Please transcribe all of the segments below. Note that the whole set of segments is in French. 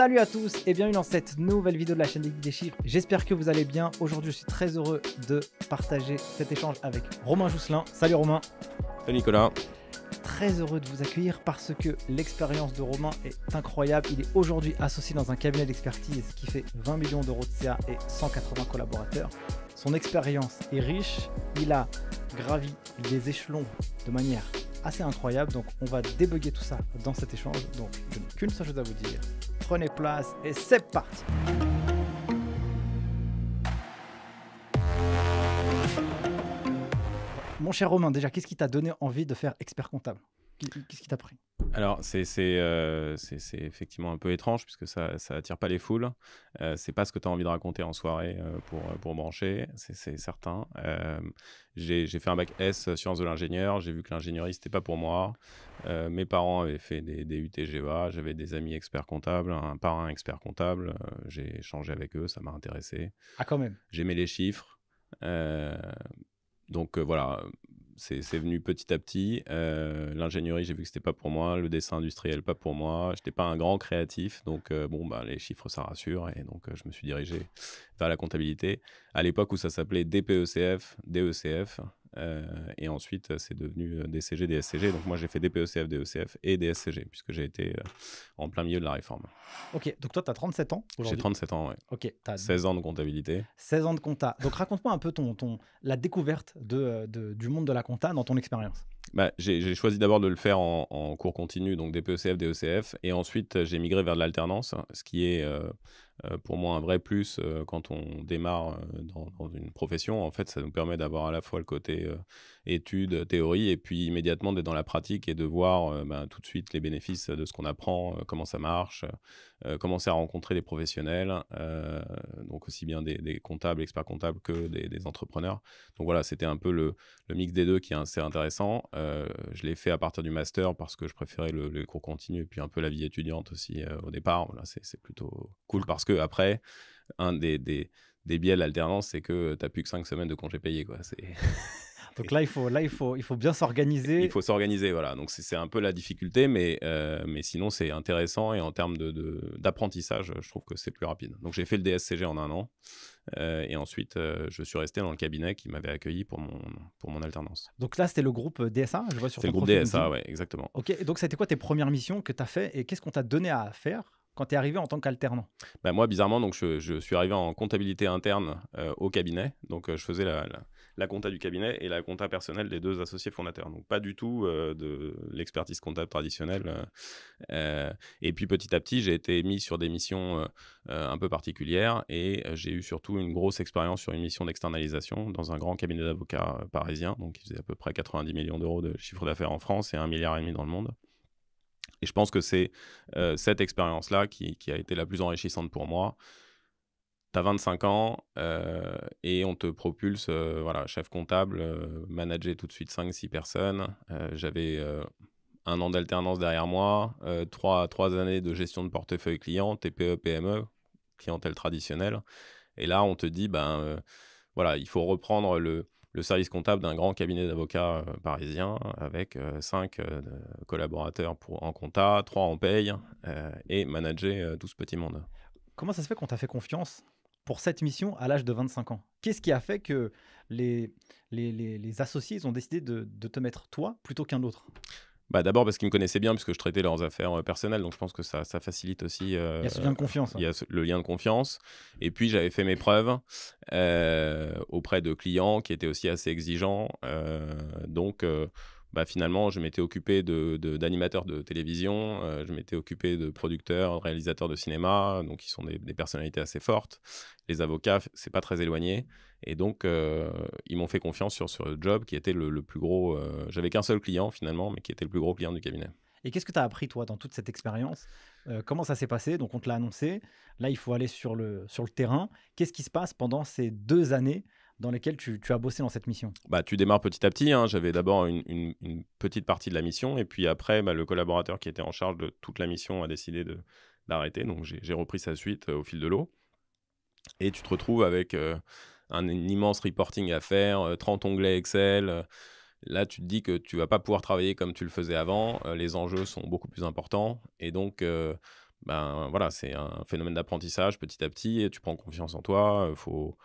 Salut à tous et bienvenue dans cette nouvelle vidéo de la chaîne des des chiffres. J'espère que vous allez bien. Aujourd'hui, je suis très heureux de partager cet échange avec Romain Jousselin. Salut Romain. Salut Nicolas. Très heureux de vous accueillir parce que l'expérience de Romain est incroyable. Il est aujourd'hui associé dans un cabinet d'expertise qui fait 20 millions d'euros de CA et 180 collaborateurs. Son expérience est riche. Il a gravi les échelons de manière assez incroyable. Donc on va débugger tout ça dans cet échange. Donc je n'ai qu'une seule chose à vous dire. Prenez place et c'est parti Mon cher Romain, déjà, qu'est-ce qui t'a donné envie de faire expert comptable Qu'est-ce qui t'a pris alors, euh, c'est effectivement un peu étrange puisque ça, ça attire pas les foules. Euh, c'est pas ce que tu as envie de raconter en soirée euh, pour, euh, pour brancher, c'est certain. j'ai fait un bac S sciences de l'ingénieur, j'ai vu que l'ingénierie c'était pas pour moi. mes parents avaient fait des, des e j'avais des amis experts comptables, un parrain expert comptable. j'ai échangé avec eux, ça m'a intéressé. Ah, quand même. J'aimais les chiffres. donc voilà, c'est venu petit à petit. Euh, l'ingénierie, j'ai vu que c'était pas pour moi. Le dessin industriel, pas pour moi. je n'étais pas un grand créatif, donc euh, bon, bah, les chiffres, ça rassure. Et donc, euh, je me suis dirigé vers la comptabilité. À l'époque où ça s'appelait DPECF, DECF, euh, et ensuite, euh, c'est devenu euh, DCG, DSCG Donc moi, j'ai fait DPECF, DECF e et DSCG puisque j'ai été en plein milieu de la réforme. Ok, donc toi, tu as 37 ans J'ai 37 ans, oui. Ok, as 16 ans de comptabilité. 16 ans de compta. Donc raconte-moi un peu ton, la découverte du monde de la compta dans ton expérience. Bah, j'ai choisi d'abord de le faire en, cours continu, donc des PECF, des ECF, et ensuite euh, j'ai migré vers de l'alternance, hein, ce qui est euh, euh, pour moi un vrai plus quand on démarre dans, une profession. En fait, ça nous permet d'avoir à la fois le côté études, théorie, et puis immédiatement d'être dans la pratique et de voir ben, tout de suite les bénéfices de ce qu'on apprend, comment ça marche, euh, commencer à rencontrer des professionnels, euh, donc aussi bien des, des, comptables, experts comptables que des, entrepreneurs. Donc voilà, c'était un peu le, mix des deux qui est assez intéressant. Euh, je l'ai fait à partir du master parce que je préférais le, cours continu et puis un peu la vie étudiante aussi au départ. Voilà, c'est plutôt cool parce que après, un des, biais de l'alternance, c'est que tu n'as plus que 5 semaines de congés payés. Quoi. C'est. Donc là, il faut, il faut, bien s'organiser. Il faut s'organiser, voilà. Donc c'est un peu la difficulté, mais, euh, mais sinon c'est intéressant et en termes d'apprentissage, de, d'apprentissage, je trouve que c'est plus rapide. Donc j'ai fait le DSCG en un an. Euh, et ensuite, euh, je suis resté dans le cabinet qui m'avait accueilli pour mon, pour mon alternance. Donc là, c'était le groupe DSA, je vois sur le groupe DSA, oui, exactement. Ok, donc c'était quoi tes premières missions que tu as fait et qu'est-ce qu'on t'a donné à faire quand tu es arrivé en tant qu'alternant Ben Moi, bizarrement, donc je, je, suis arrivé en comptabilité interne au cabinet. Donc, je faisais la, la compta du cabinet et la compta personnelle des deux associés fondateurs. Donc pas du tout euh, de l'expertise comptable traditionnelle. Euh, euh. et puis petit à petit, j'ai été mis sur des missions un peu particulières et j'ai eu surtout une grosse expérience sur une mission d'externalisation dans un grand cabinet d'avocats parisien, donc qui faisait à peu près 90 millions d'euros de chiffre d'affaires en France et un milliard et demi dans le monde. Et je pense que c'est cette expérience-là qui a été la plus enrichissante pour moi. T'as 25 ans euh, et on te propulse, euh, voilà, chef comptable, euh, manager tout de suite 5-6 personnes. J'avais un an d'alternance derrière moi, 3, 3, années de gestion de portefeuille client, TPE, PME, clientèle traditionnelle. Et là, on te dit, ben voilà, il faut reprendre le, le service comptable d'un grand cabinet d'avocats parisien avec 5 collaborateurs pour, en compta, 3 en paye et manager tout ce petit monde. Comment ça se fait qu'on t'a fait confiance pour cette mission à l'âge de 25 ans Qu'est-ce qui a fait que les, les, les, associés ont décidé de, de, te mettre toi plutôt qu'un autre bah D'abord parce qu'ils me connaissaient bien, puisque je traitais leurs affaires euh, personnelles, donc je pense que ça, ça facilite aussi... Euh, il y a ce lien de confiance. Hein. Il y a le lien de confiance. Et puis j'avais fait mes preuves euh, auprès de clients qui étaient aussi assez exigeants. donc bah, finalement, je m'étais occupé d'animateurs de, de, télévision, euh, je m'étais occupé de producteurs, réalisateurs de cinéma, donc ils sont des, personnalités assez fortes. Les avocats, c'est pas très éloigné. Et donc, euh, ils m'ont fait confiance sur ce job qui était le, plus gros. Euh, j'avais qu'un seul client finalement, mais qui était le plus gros client du cabinet. Et qu'est-ce que tu as appris, toi, dans toute cette expérience Comment ça s'est passé Donc, on te l'a annoncé. Là, il faut aller sur le, sur le terrain. Qu'est-ce qui se passe pendant ces deux années dans lesquelles tu, as bossé dans cette mission bah, Tu démarres petit à petit. Hein. J'avais d'abord une, petite partie de la mission, et puis après, bah, le collaborateur qui était en charge de toute la mission a décidé d'arrêter. Donc j'ai repris sa suite euh, au fil de l'eau. Et tu te retrouves avec euh, un, immense reporting à faire, 30 euh, onglets Excel. Là, tu te dis que tu vas pas pouvoir travailler comme tu le faisais avant. les enjeux sont beaucoup plus importants. Et donc, ben, voilà, c'est un phénomène d'apprentissage petit à petit. Et tu prends confiance en toi. faut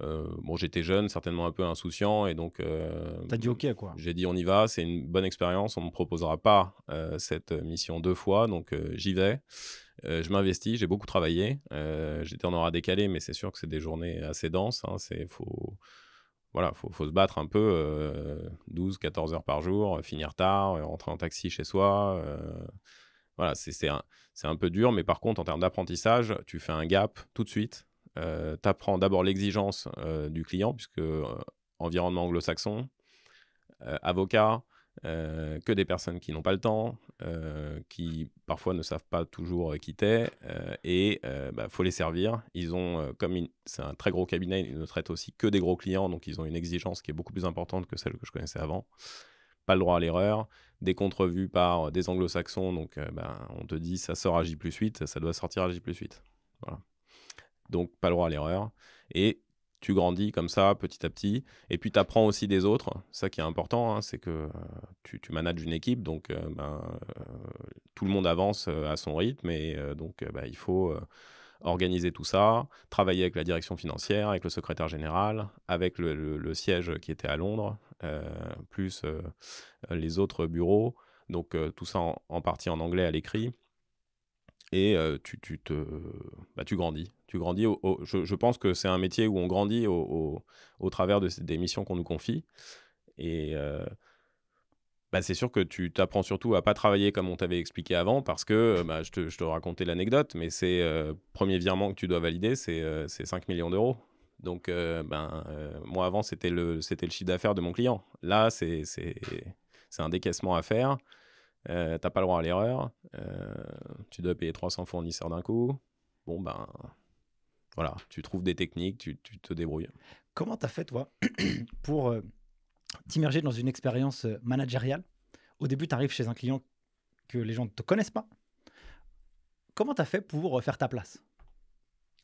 euh, bon, j'étais jeune, certainement un peu insouciant, et donc. Euh, T'as dit OK, quoi. J'ai dit on y va, c'est une bonne expérience, on ne me proposera pas euh, cette mission deux fois, donc j'y vais. je m'investis, j'ai beaucoup travaillé. J'étais en aura décalé, mais c'est sûr que c'est des journées assez denses. Hein. C'est faut voilà, faut, se battre un peu, euh, 12-14 heures par jour, finir tard, rentrer en taxi chez soi. voilà, c'est un, peu dur, mais par contre, en termes d'apprentissage, tu fais un gap tout de suite euh, tu apprends d'abord l'exigence euh, du client, puisque euh, environnement anglo-saxon, euh, avocat, que des personnes qui n'ont pas le temps, qui parfois ne savent pas toujours qui t'es, et il bah, faut les servir. Ils ont, comme c'est un très gros cabinet, ils ne traitent aussi que des gros clients, donc ils ont une exigence qui est beaucoup plus importante que celle que je connaissais avant pas le droit à l'erreur, des contrevues par des anglo-saxons, donc bah, on te dit ça sort à J plus 8, ça doit sortir à J plus 8 donc pas le droit à l'erreur. Et tu grandis comme ça, petit à petit. Et puis, tu apprends aussi des autres. Ça qui est important, hein, c'est que euh, tu, tu, manages une équipe, donc euh, ben, euh, tout le monde avance à son rythme. Et donc, ben, il faut organiser tout ça, travailler avec la direction financière, avec le secrétaire général, avec le, siège qui était à Londres, plus les autres bureaux. Donc, tout ça en, partie en anglais à l'écrit et euh, tu, tu, te, bah, tu grandis. Tu grandis je, pense que c'est un métier où on grandit au, au travers de, des missions qu'on nous confie. Et euh, bah, c'est sûr que tu t'apprends surtout à pas travailler comme on t'avait expliqué avant parce que euh, bah, je, te, je, te, racontais l'anecdote, mais c'est premier virement que tu dois valider, c'est 5 millions d'euros. Donc, ben, moi avant, c'était le, le chiffre d'affaires de mon client. Là, c'est un décaissement à faire. Euh, t'as pas le droit à l'erreur, euh, tu dois payer 300 fournisseurs d'un coup. Bon, ben voilà, tu trouves des techniques, tu, te débrouilles. Comment t'as fait, toi, pour euh, t'immerger dans une expérience euh, managériale Au début, tu arrives chez un client que les gens ne te connaissent pas. Comment t'as fait pour faire ta place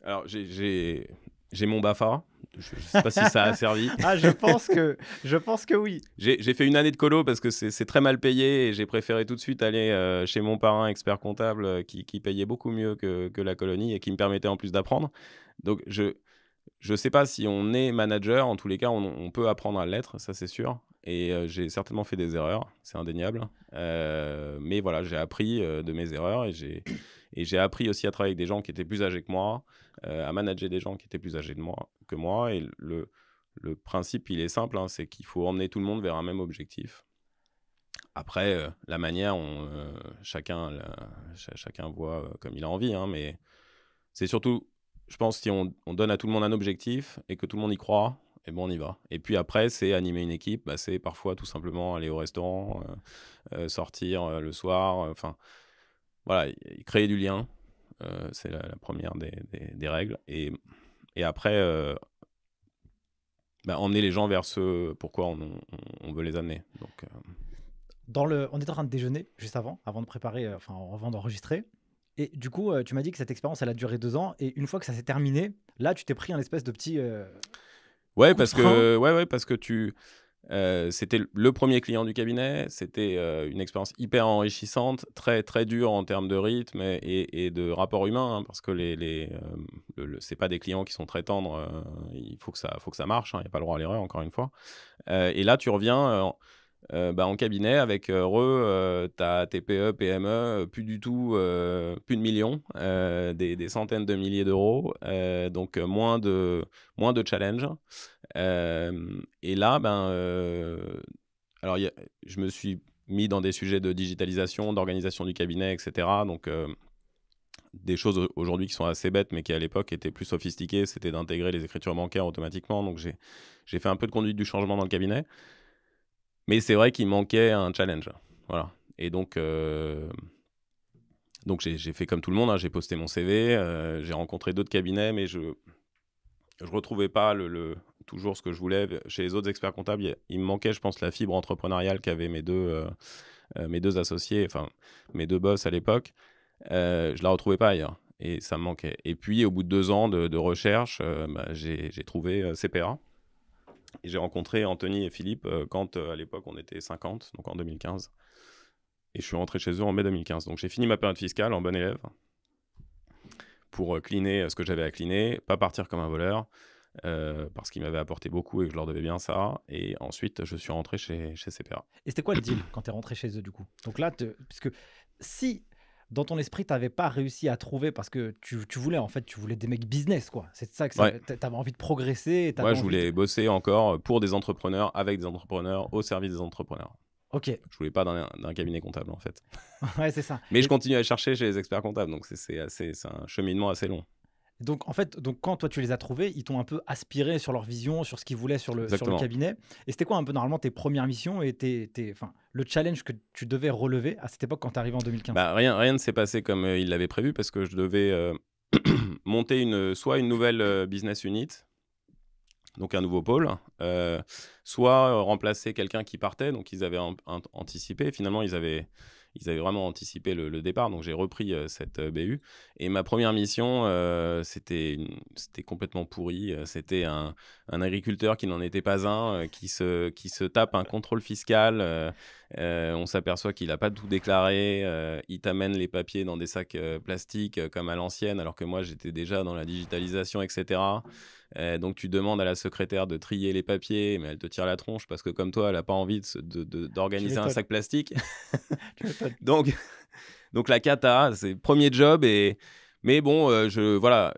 Alors, j'ai j'ai mon BAFA. Je ne sais pas si ça a servi. Ah, je pense que, je pense que oui. J'ai fait une année de colo parce que c'est très mal payé et j'ai préféré tout de suite aller euh, chez mon parrain expert comptable euh, qui, qui payait beaucoup mieux que, que, la colonie et qui me permettait en plus d'apprendre. Donc, je ne sais pas si on est manager. En tous les cas, on, peut apprendre à l'être, ça c'est sûr. Et euh, j'ai certainement fait des erreurs, c'est indéniable. mais voilà, j'ai appris de mes erreurs et j'ai. Et j'ai appris aussi à travailler avec des gens qui étaient plus âgés que moi, euh, à manager des gens qui étaient plus âgés de moi, que moi. Et le, principe, il est simple, hein, c'est qu'il faut emmener tout le monde vers un même objectif. Après, euh, la manière, euh, chacun, chacun voit comme il a envie, hein, mais c'est surtout, je pense, si on, on, donne à tout le monde un objectif et que tout le monde y croit, et eh bon, on y va. Et puis après, c'est animer une équipe, bah, c'est parfois tout simplement aller au restaurant, sortir le soir, enfin voilà, créer du lien, euh, c'est la, première des, règles. Et, et après, euh, bah, emmener les gens vers ce pourquoi on, on, veut les amener. Euh, Dans le, on était en train de déjeuner juste avant, avant de préparer, enfin avant d'enregistrer. Et du coup, tu m'as dit que cette expérience, elle a duré deux ans. Et une fois que ça s'est terminé, là, tu t'es pris un espèce de petit. ouais, parce que, ouais, ouais, parce que tu. Euh, c'était le premier client du cabinet, c'était euh, une expérience hyper enrichissante, très très dure en termes de rythme et, de rapport humain, hein, parce que les, les euh, c'est pas des clients qui sont très tendres, il faut que ça, marche, il hein, n'y a pas le droit à l'erreur encore une fois. et là tu reviens bah, en cabinet avec eux, t'as TPE, PME, plus du tout, plus de millions, des, centaines de milliers d'euros, donc moins de, moins de challenges et là, ben, alors, je me suis mis dans des sujets de digitalisation, d'organisation du cabinet, etc. Donc, des choses aujourd'hui qui sont assez bêtes, mais qui à l'époque étaient plus sophistiquées, c'était d'intégrer les écritures bancaires automatiquement. Donc j'ai fait un peu de conduite du changement dans le cabinet. Mais c'est vrai qu'il manquait un challenge. Voilà. Et donc, donc j'ai fait comme tout le monde, hein. j'ai posté mon CV, j'ai rencontré d'autres cabinets, mais je ne retrouvais pas le, toujours ce que je voulais. Chez les autres experts comptables, il me manquait, je pense, la fibre entrepreneuriale qu'avaient mes deux, euh, euh, mes deux associés, enfin, mes deux boss à l'époque. Euh, je la retrouvais pas ailleurs et ça me manquait. Et puis, au bout de deux ans de, recherche, euh, bah, j'ai trouvé CPA. Et j'ai rencontré Anthony et Philippe quand, à l'époque, on était 50, donc en 2015. Et je suis rentré chez eux en mai 2015. Donc, j'ai fini ma période fiscale en bon élève pour cliner ce que j'avais à cliner, pas partir comme un voleur. Euh, parce qu'ils m'avaient apporté beaucoup et que je leur devais bien ça. Et ensuite, je suis rentré chez, chez CPA. Et c'était quoi le deal quand tu es rentré chez eux du coup Donc là, parce que si dans ton esprit, tu n'avais pas réussi à trouver parce que tu, voulais, en fait, tu voulais des mecs business, quoi. C'est ça que tu avais envie de progresser. Moi, je voulais bosser encore pour des entrepreneurs, avec des entrepreneurs, au service des entrepreneurs. Ok. Je voulais pas d'un cabinet comptable, en fait. ouais, c'est ça. Mais je continue à chercher chez les experts comptables, donc c'est un cheminement assez long. Donc en fait, donc quand toi tu les as trouvés, ils t'ont un peu aspiré sur leur vision, sur ce qu'ils voulaient sur le, sur le, cabinet. Et c'était quoi un peu normalement tes premières missions et tes, tes le challenge que tu devais relever à cette époque quand tu arrivé en 2015 bah, Rien, rien ne s'est passé comme euh, ils il l'avait prévu parce que je devais euh, monter une, soit une nouvelle euh, business unit, donc un nouveau pôle, soit remplacer quelqu'un qui partait, donc ils avaient anticipé. Finalement, ils avaient ils avaient vraiment anticipé le, départ, donc j'ai repris euh, cette euh, BU. Et ma première mission, euh, c'était complètement pourri. C'était un, un, agriculteur qui n'en était pas un, qui, se, qui se tape un contrôle fiscal euh, on s'aperçoit qu'il n'a pas tout déclaré. Euh, il t'amène les papiers dans des sacs euh, plastiques comme à l'ancienne, alors que moi j'étais déjà dans la digitalisation, etc. donc tu demandes à la secrétaire de trier les papiers, mais elle te tire la tronche parce que comme toi, elle n'a pas envie d'organiser de, un sac plastique. donc, donc la cata, c'est premier job et mais bon, je voilà,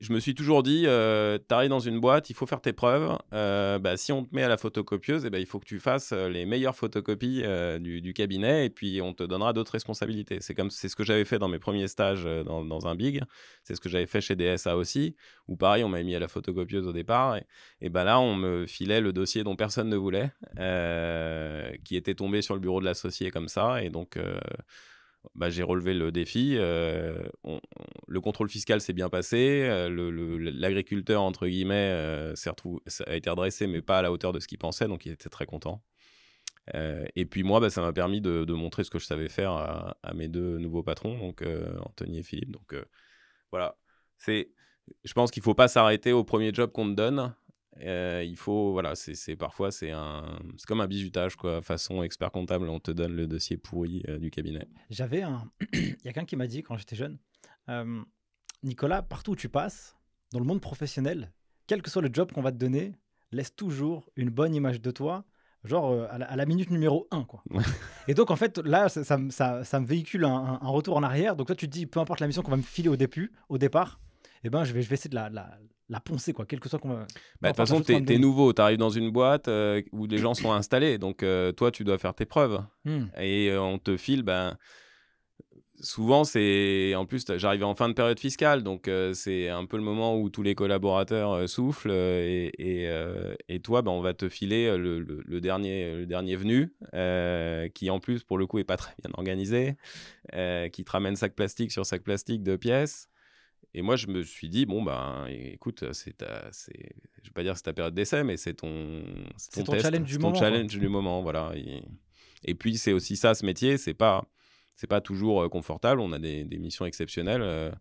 je me suis toujours dit, euh, tu dans une boîte, il faut faire tes preuves. Euh, bah, si on te met à la photocopieuse, eh ben, il faut que tu fasses euh, les meilleures photocopies euh, du, cabinet et puis on te donnera d'autres responsabilités. C'est comme c'est ce que j'avais fait dans mes premiers stages dans, un big. C'est ce que j'avais fait chez DSA aussi, où pareil, on m'avait mis à la photocopieuse au départ. Et, ben là, on me filait le dossier dont personne ne voulait, qui était tombé sur le bureau de l'associé comme ça. Et donc bah, j'ai relevé le défi. Euh, le contrôle fiscal s'est bien passé. Euh, l'agriculteur, entre guillemets, euh, a été redressé, mais pas à la hauteur de ce qu'il pensait, donc il était très content. et puis moi, bah, ça m'a permis de, montrer ce que je savais faire à, mes deux nouveaux patrons, donc Anthony et Philippe. Donc voilà, c'est, je pense qu'il ne faut pas s'arrêter au premier job qu'on te donne. Euh, il faut, voilà, c'est parfois c'est un, c'est comme un bizutage quoi, façon expert comptable, on te donne le dossier pourri euh, du cabinet. J'avais un, il y a quelqu'un qui m'a dit quand j'étais jeune, euh, Nicolas, partout où tu passes, dans le monde professionnel, quel que soit le job qu'on va te donner, laisse toujours une bonne image de toi, genre à la, minute numéro 1 quoi. Et donc en fait là ça, ça, ça, ça me véhicule un, un, retour en arrière, donc toi tu te dis peu importe la mission qu'on va me filer au début, au départ eh ben, je, vais, je vais essayer de la, la, poncer, quoi, quel que soit qu'on bah, de toute façon, tu es, nouveau, tu arrives dans une boîte euh, où les gens sont installés, donc euh, toi, tu dois faire tes preuves. Hmm. Et euh, on te file, ben, souvent, c'est... En plus, j'arrivais en fin de période fiscale, donc c'est un peu le moment où tous les collaborateurs soufflent, et, et, toi, ben, on va te filer le, dernier, le dernier venu, qui en plus, pour le coup, est pas très bien organisé, qui te ramène sac plastique sur sac plastique de pièces et moi, je me suis dit, bon, ben, écoute, c'est ne je vais pas dire c'est ta période d'essai, mais c'est ton, ton, challenge, du, ton moment, challenge du moment. voilà. Et, puis, c'est aussi ça, ce métier, c'est pas, c'est pas toujours confortable. On a des, missions exceptionnelles.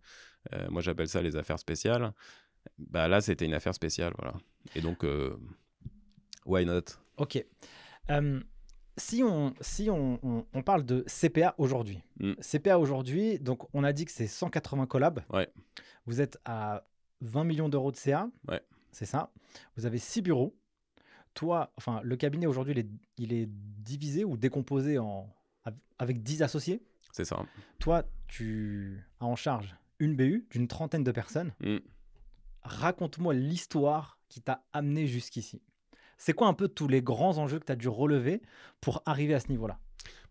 moi, j'appelle ça les affaires spéciales. Bah, là, c'était une affaire spéciale, voilà. Et donc, why not Ok si on, si on, parle de CPA aujourd'hui, mm. CPA aujourd'hui, donc on a dit que c'est 180 collabs. Vous êtes à 20 millions d'euros de CA. C'est ça. Vous avez 6 bureaux. Toi, enfin, le cabinet aujourd'hui, il est, divisé ou décomposé en, avec 10 associés. C'est ça. Toi, tu as en charge une BU d'une trentaine de personnes. Mm. Raconte-moi l'histoire qui t'a amené jusqu'ici. C'est quoi un peu tous les grands enjeux que tu as dû relever pour arriver à ce niveau-là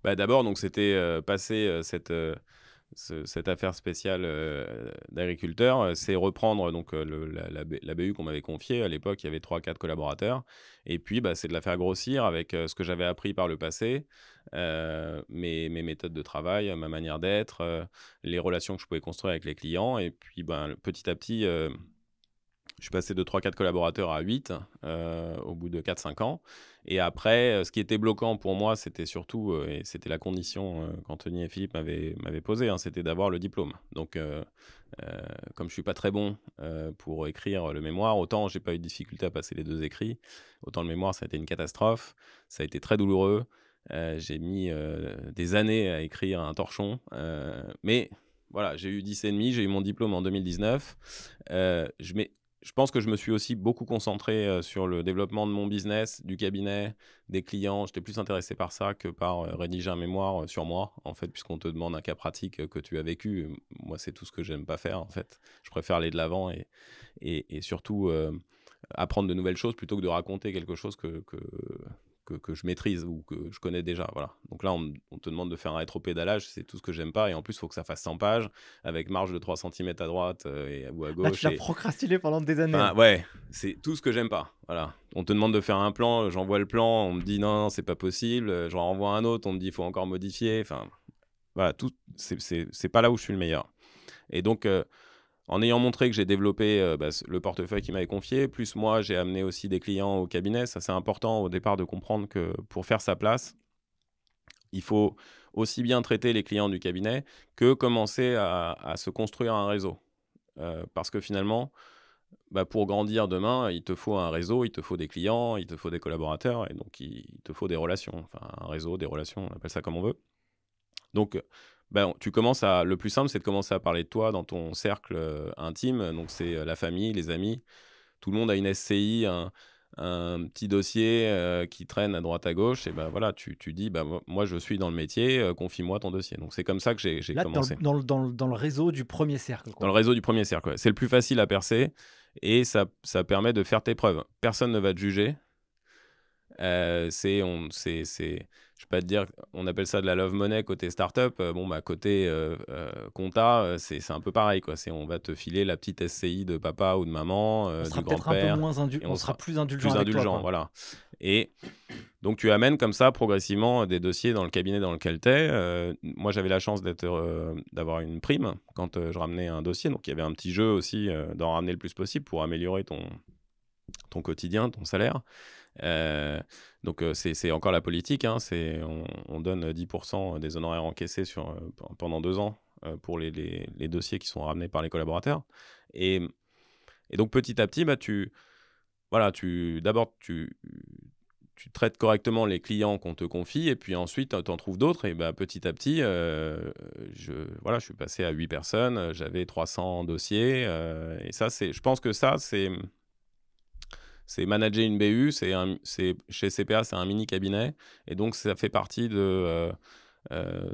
bah D'abord, donc c'était euh, passer euh, cette, euh, cette affaire spéciale d'agriculteur, c'est reprendre donc la, BU qu'on m'avait confiée. À l'époque, il y avait trois, quatre collaborateurs. Et puis, bah, c'est de la faire grossir avec ce que j'avais appris par le passé, mes, mes, méthodes de travail, ma manière d'être, les relations que je pouvais construire avec les clients. Et puis, ben, petit à petit je suis passé de 3-4 collaborateurs à 8 euh, au bout de 4-5 ans. Et après, euh, ce qui était bloquant pour moi, c'était surtout, euh, et c'était la condition quand qu'Anthony et Philippe m'avaient, posée, hein, c'était d'avoir le diplôme. Donc, comme je suis pas très bon pour écrire le mémoire, autant j'ai pas eu de difficulté à passer les deux écrits, autant le mémoire, ça a été une catastrophe, ça a été très douloureux. j'ai mis des années à écrire un torchon, mais voilà, j'ai eu 10 et demi, j'ai eu mon diplôme en 2019. je mets je pense que je me suis aussi beaucoup concentré euh, sur le développement de mon business, du cabinet, des clients. J'étais plus intéressé par ça que par euh, rédiger un mémoire euh, sur moi, en fait, puisqu'on te demande un cas pratique que tu as vécu. Moi, c'est tout ce que j'aime pas faire, en fait. Je préfère aller de l'avant et, et, surtout apprendre de nouvelles choses plutôt que de raconter quelque chose que que, je maîtrise ou que je connais déjà. Voilà. Donc là, on, te demande de faire un pédalage c'est tout ce que j'aime pas. Et en plus, il faut que ça fasse 100 pages avec marge de 3 cm à droite euh, et, ou à gauche. Là, tu et... procrastiné pendant des années. ouais, c'est tout ce que j'aime pas. Voilà. On te demande de faire un plan, euh, j'envoie le plan, on me dit non, c'est pas possible. Euh, j'en renvoie un autre, on me dit il faut encore modifier. Enfin, voilà, tout, c'est pas là où je suis le meilleur. Et donc, en ayant montré que j'ai développé euh, bah, le portefeuille qui m'avait confié, plus moi, j'ai amené aussi des clients au cabinet. Ça, c'est important au départ de comprendre que pour faire sa place, il faut aussi bien traiter les clients du cabinet que commencer à, se construire un réseau. Euh, parce que finalement, bah, pour grandir demain, il te faut un réseau, il te faut des clients, il te faut des collaborateurs, et donc il, il te faut des relations. Enfin, un réseau, des relations, on appelle ça comme on veut. Donc, ben, tu commences à. Le plus simple, c'est de commencer à parler de toi dans ton cercle euh, intime. Donc, c'est euh, la famille, les amis. Tout le monde a une SCI, un, petit dossier euh, qui traîne à droite à gauche, et ben voilà, tu, tu dis, ben, moi je suis dans le métier, confie-moi ton dossier. Donc c'est comme ça que j'ai commencé. Dans le, dans, le, dans le, réseau du premier cercle. Dans le réseau du premier cercle, c'est le plus facile à percer et ça, ça, permet de faire tes preuves. Personne ne va te juger. Euh, c'est je vais pas te dire, on appelle ça de la love money côté startup. Euh, bon, bah, côté euh, euh, compta, c'est un peu pareil. Quoi. On va te filer la petite SCI de papa ou de maman, on sera du grand-père. On, on, sera plus indulgent. Plus voilà. Et donc, tu amènes comme ça progressivement des dossiers dans le cabinet dans lequel tu es. moi, j'avais la chance d'avoir une prime quand je ramenais un dossier. Donc, il y avait un petit jeu aussi d'en ramener le plus possible pour améliorer ton, ton quotidien, ton salaire. Euh, donc euh, c'est encore la politique, hein, on, donne 10% des honoraires encaissés sur, euh, pendant deux ans pour les, dossiers qui sont ramenés par les collaborateurs. Et, donc petit à petit, bah, tu, voilà, tu, d'abord tu, tu traites correctement les clients qu'on te confie et puis ensuite tu en trouves d'autres et bah, petit à petit je voilà je suis passé à 8 personnes j'avais 300 dossiers et ça c'est je pense que ça c'est c'est manager une BU, c'est chez CPA, c'est un mini cabinet, et donc ça fait partie de, euh, euh,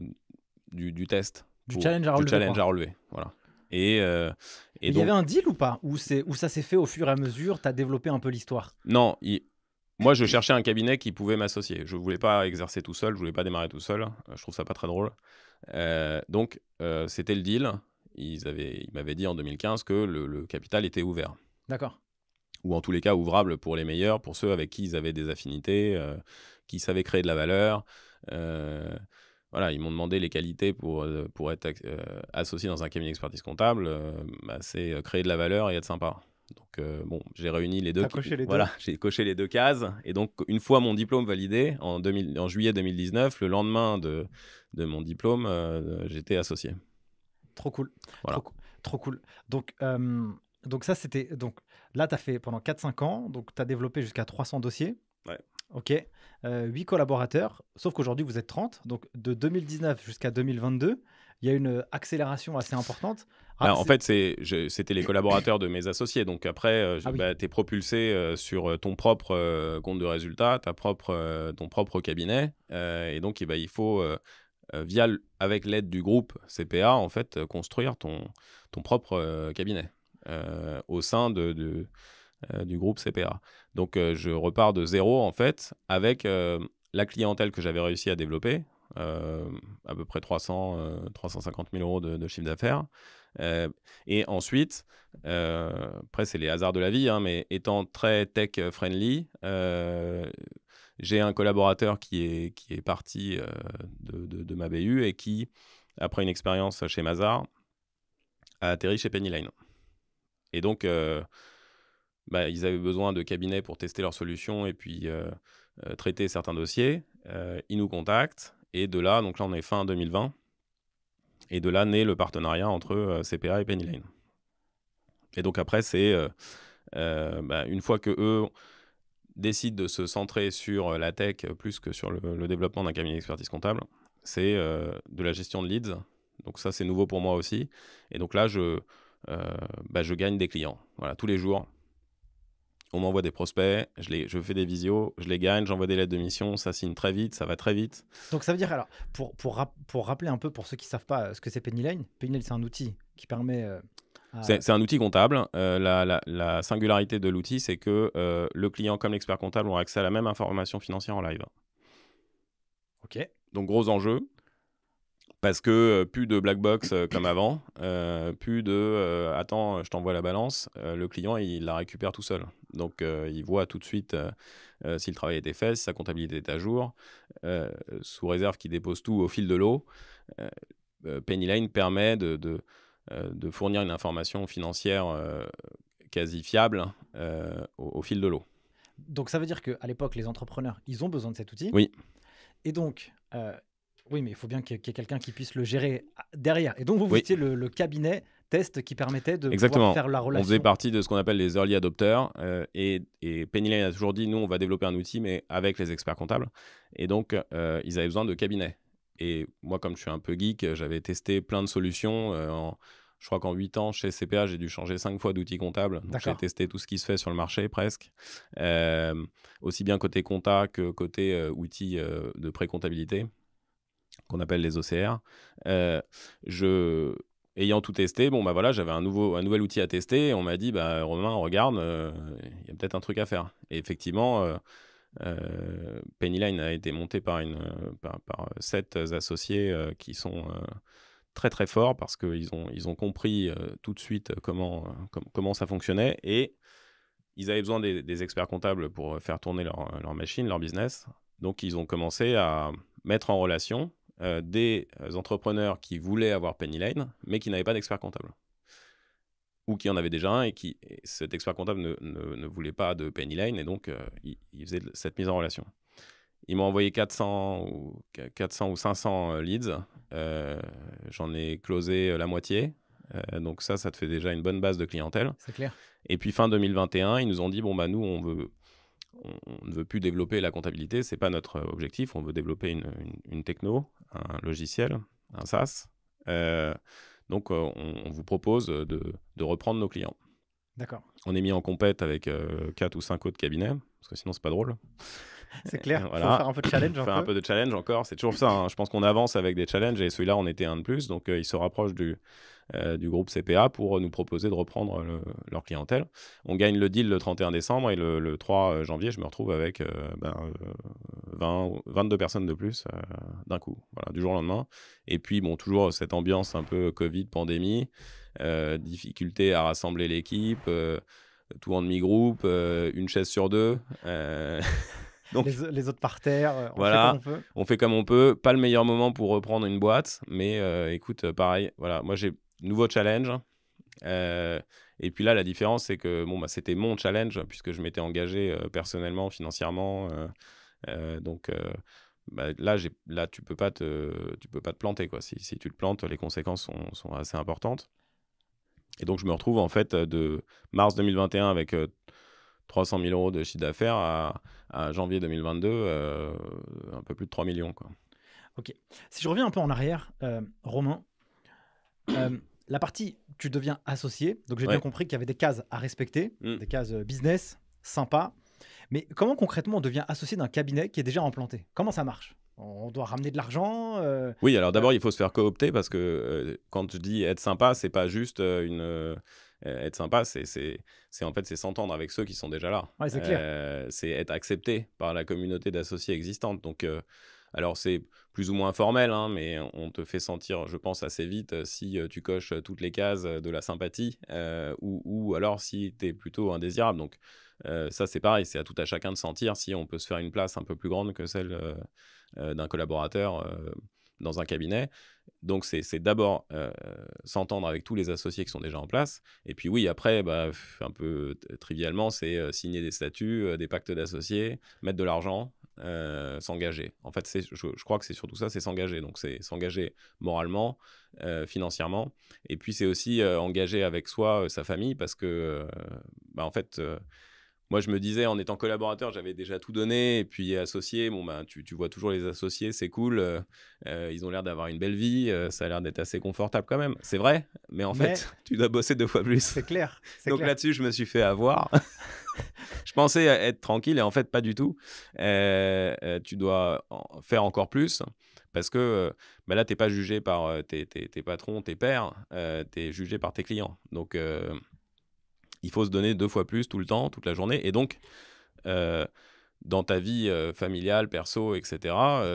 du, test. Du challenge à relever. Du challenge à relever, voilà. Et, euh, il y avait un deal ou pas Ou ça s'est fait au fur et à mesure Tu as développé un peu l'histoire Non, moi je cherchais un cabinet qui pouvait m'associer. Je voulais pas exercer tout seul, je voulais pas démarrer tout seul. Je trouve ça pas très drôle. donc c'était le deal. Ils, avaient, ils m'avaient dit en 2015 que le capital était ouvert. D'accord ou en tous les cas ouvrables pour les meilleurs, pour ceux avec qui ils avaient des affinités, euh, qui savaient créer de la valeur. Euh, voilà, ils m'ont demandé les qualités pour, euh, pour être associé dans un cabinet d'expertise comptable. Bah, c'est créer de la valeur et être sympa. Donc bon, j'ai réuni les deux. Coché les voilà, j'ai coché les deux cases. Et donc une fois mon diplôme validé en, 2000, en juillet 2019, le lendemain de, de mon diplôme, j'étais associé. Trop cool. Voilà. Trop, cool. Donc donc ça c'était donc Là, tu as fait pendant 4-5 ans, donc tu as développé jusqu'à 300 dossiers. Ouais. Ok. Euh, 8 collaborateurs, sauf qu'aujourd'hui, vous êtes 30. Donc, de 2019 jusqu'à 2022, il y a une accélération assez importante. Bah, en fait, c'était les collaborateurs de mes associés. Donc après, euh, ah bah, tu es propulsé euh, sur euh, ton propre compte de résultat, ta propre, ton propre cabinet. et donc, eh ben, il faut, via, avec l'aide du groupe CPA, en fait, construire ton, ton propre cabinet. Euh, au sein de, euh, du groupe CPA. Donc euh, je repars de zéro en fait avec la clientèle que j'avais réussi à développer, à peu près 300, 350 000 euros de, chiffre d'affaires. et ensuite, après c'est les hasards de la vie, hein, mais étant très tech friendly, j'ai un collaborateur qui est, qui est parti de, ma BU et qui, après une expérience chez Mazar, a atterri chez Pennyline. Et donc, euh, bah, ils avaient besoin de cabinets pour tester leurs solutions et puis euh, euh, traiter certains dossiers. ils nous contactent. Et de là, donc là, on est fin 2020. Et de là naît le partenariat entre CPA et Penny Lane. Et donc après, c'est bah, une fois que eux décident de se centrer sur la tech plus que sur le, développement d'un cabinet d'expertise comptable, c'est de la gestion de leads. Donc ça, c'est nouveau pour moi aussi. Et donc là, je, euh, bah, je gagne des clients. Voilà, tous les jours, on m'envoie des prospects, je, les, je fais des visios, je les gagne, j'envoie des lettres de mission, ça signe très vite, ça va très vite. Donc ça veut dire, alors, pour, pour, pour rappeler un peu pour ceux qui ne savent pas euh, ce que c'est Pennyline. Pennyline c'est un outil qui permet... Euh, c'est un outil comptable. la, la, la, singularité de l'outil, c'est que le client comme l'expert comptable ont accès à la même information financière en live. OK. Donc gros enjeu, parce que euh, plus de black box euh, comme avant, euh, plus de attends, je t'envoie la balance, le client il la récupère tout seul. Donc il voit tout de suite si le travail était fait, si sa comptabilité est à jour, sous réserve qu'il dépose tout au fil de l'eau. Pennyline permet de, de, fournir une information financière quasi fiable au, fil de l'eau. Donc ça veut dire qu'à l'époque, les entrepreneurs, ils ont besoin de cet outil. Oui. Et donc, oui, mais il faut bien qu'il y ait quelqu'un qui puisse le gérer ah, derrière. Et donc, vous, vous étiez le, cabinet test qui permettait de faire la relation. On faisait partie de ce qu'on appelle les early adopters. Euh, et, et Penny Lane a toujours dit nous, on va développer un outil, mais avec les experts comptables. Et donc, euh, ils avaient besoin de cabinets. Et moi, comme je suis un peu geek, j'avais testé plein de solutions. Euh, je crois qu'en 8 ans, chez CPA, j'ai dû changer 5 fois d'outils comptables. J'ai testé tout ce qui se fait sur le marché presque. aussi bien côté compta que côté outils de pré-comptabilité qu'on appelle les OCR. Euh, je, ayant tout testé, bon bah voilà, j'avais un nouveau, un nouvel outil à tester. on m'a dit, bah Romain, regarde, il euh, y a peut-être un truc à faire. Et effectivement, euh, euh Pennyline a été monté par une, par, sept associés qui sont très très forts parce qu'ils ont, ils ont compris tout de suite comment, comment ça fonctionnait et ils avaient besoin des, des experts comptables pour faire tourner leur, leur machine, leur business. Donc ils ont commencé à mettre en relation euh, des euh, entrepreneurs qui voulaient avoir Penny Lane, mais qui n'avaient pas d'expert comptable. Ou qui en avaient déjà un et qui cet expert comptable ne, voulait pas de Penny Lane et donc euh, ils faisaient cette mise en relation. Ils m'ont envoyé 400 ou, 400 ou 500 leads. J'en ai closé la moitié. donc ça, ça te fait déjà une bonne base de clientèle. C'est clair. Et puis fin 2021, ils nous ont dit bon bah nous on veut on, ne veut plus développer la comptabilité, c'est pas notre euh, objectif. On veut développer une, techno, un logiciel, un SaaS. Euh, donc, euh, on, vous propose de, reprendre nos clients. D'accord. On est mis en compète avec quatre 4 ou 5 autres cabinets, parce que sinon, c'est pas drôle. C'est clair, voilà. faut faire un peu de challenge. faire un peu de challenge encore, c'est toujours ça. Hein. Je pense qu'on avance avec des challenges et celui-là, on était un de plus, donc il se rapproche du, euh, du groupe CPA pour nous proposer de reprendre leur clientèle. On gagne le deal le 31 décembre et le, 3 euh, janvier, je me retrouve avec 20, euh, 22 ben, personnes de plus d'un coup, voilà, du jour au lendemain. Et puis, bon, toujours cette ambiance un peu Covid, pandémie, difficulté à rassembler l'équipe, tout en demi-groupe, une chaise sur deux. Donc, les, autres par terre. On voilà, fait comme on, peut. fait comme on peut. Pas le meilleur moment pour reprendre une boîte, mais écoute, pareil. Voilà, moi j'ai nouveau challenge. Euh, et puis là, la différence, c'est que bon, bah, c'était mon challenge, puisque je m'étais engagé euh, personnellement, financièrement. Euh, donc bah, là, là, tu peux pas te, tu peux pas te planter. Quoi. Si, si tu te plantes, les conséquences sont, sont, assez importantes. Et donc, je me retrouve en fait de mars 2021 avec 300 000 euros de chiffre d'affaires à, janvier 2022, un peu plus de 3 millions. Quoi. Ok. Si je reviens un peu en arrière, Romain, euh, la partie, tu deviens associé. Donc, j'ai bien compris qu'il y avait des cases à respecter, mm. des cases euh, business, sympa. Mais comment concrètement on devient associé d'un cabinet qui est déjà implanté Comment ça marche on doit ramener de l'argent. Euh, oui, alors d'abord, il faut se faire coopter parce que quand tu dis être sympa, c'est pas juste une. être sympa, c'est, en fait c'est s'entendre avec ceux qui sont déjà là. c'est être accepté par la communauté d'associés existante. Donc, alors c'est plus ou moins formel, hein, mais on te fait sentir, je pense, assez vite euh, si euh, tu coches euh, toutes les cases de la sympathie ou, alors si tu es plutôt indésirable. Donc ça, c'est pareil, c'est à tout à chacun de sentir si on peut se faire une place un peu plus grande que celle d'un collaborateur dans un cabinet. Donc, c'est d'abord s'entendre avec tous les associés qui sont déjà en place. Et puis, oui, après, bah, un peu trivialement, c'est signer des statuts, des pactes d'associés, mettre de l'argent, euh, s'engager. En fait, c'est, je, crois que c'est surtout ça, c'est s'engager. Donc, c'est s'engager moralement, euh, financièrement, et puis c'est aussi euh, engager avec soi, sa famille, parce que, bah, en fait, moi, je me disais, en étant collaborateur, j'avais déjà tout donné, et puis associé, bon, ben, tu, tu vois toujours les associés, c'est cool, ils ont l'air d'avoir une belle vie, ça a l'air d'être assez confortable quand même. C'est vrai, mais en fait, tu dois bosser deux fois plus. C'est clair. Donc là-dessus, je me suis fait avoir. je pensais être tranquille et en fait, pas du tout. Euh, euh, tu dois faire encore plus parce que euh, bah là, tu n'es pas jugé par tes, patrons, tes pairs, tu es jugé par tes clients. Donc, il faut se donner deux fois plus tout le temps, toute la journée. Et donc, dans ta vie familiale, perso, etc.,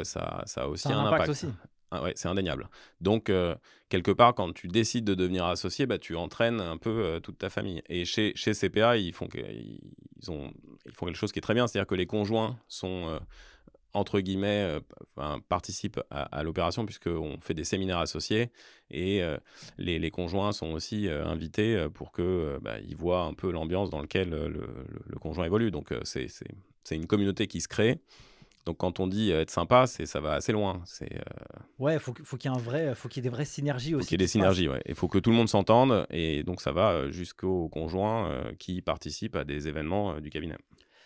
ça, ça a aussi ça a un, impact. impact. Aussi. Ah c'est indéniable. Donc, euh, quelque part, quand tu décides de devenir associé, bah, tu entraînes un peu euh, toute ta famille. Et chez, chez CPA, ils font, font quelque chose qui est très bien, c'est-à-dire que les conjoints sont, euh, entre guillemets, participent à, l'opération, puisqu'on fait des séminaires associés, et les, conjoints sont aussi invités pour qu'ils bah, voient un peu l'ambiance dans laquelle le conjoint évolue. Donc, c'est une communauté qui se crée. Donc quand on dit euh, être sympa, c'est ça va assez loin. C'est euh, ouais, faut, faut qu'il y ait un vrai, faut qu'il y ait des vraies synergies aussi. Faut y ait des synergies, ouais. Il faut que tout le monde s'entende et donc ça va euh, jusqu'aux conjoints qui participent à des événements du cabinet.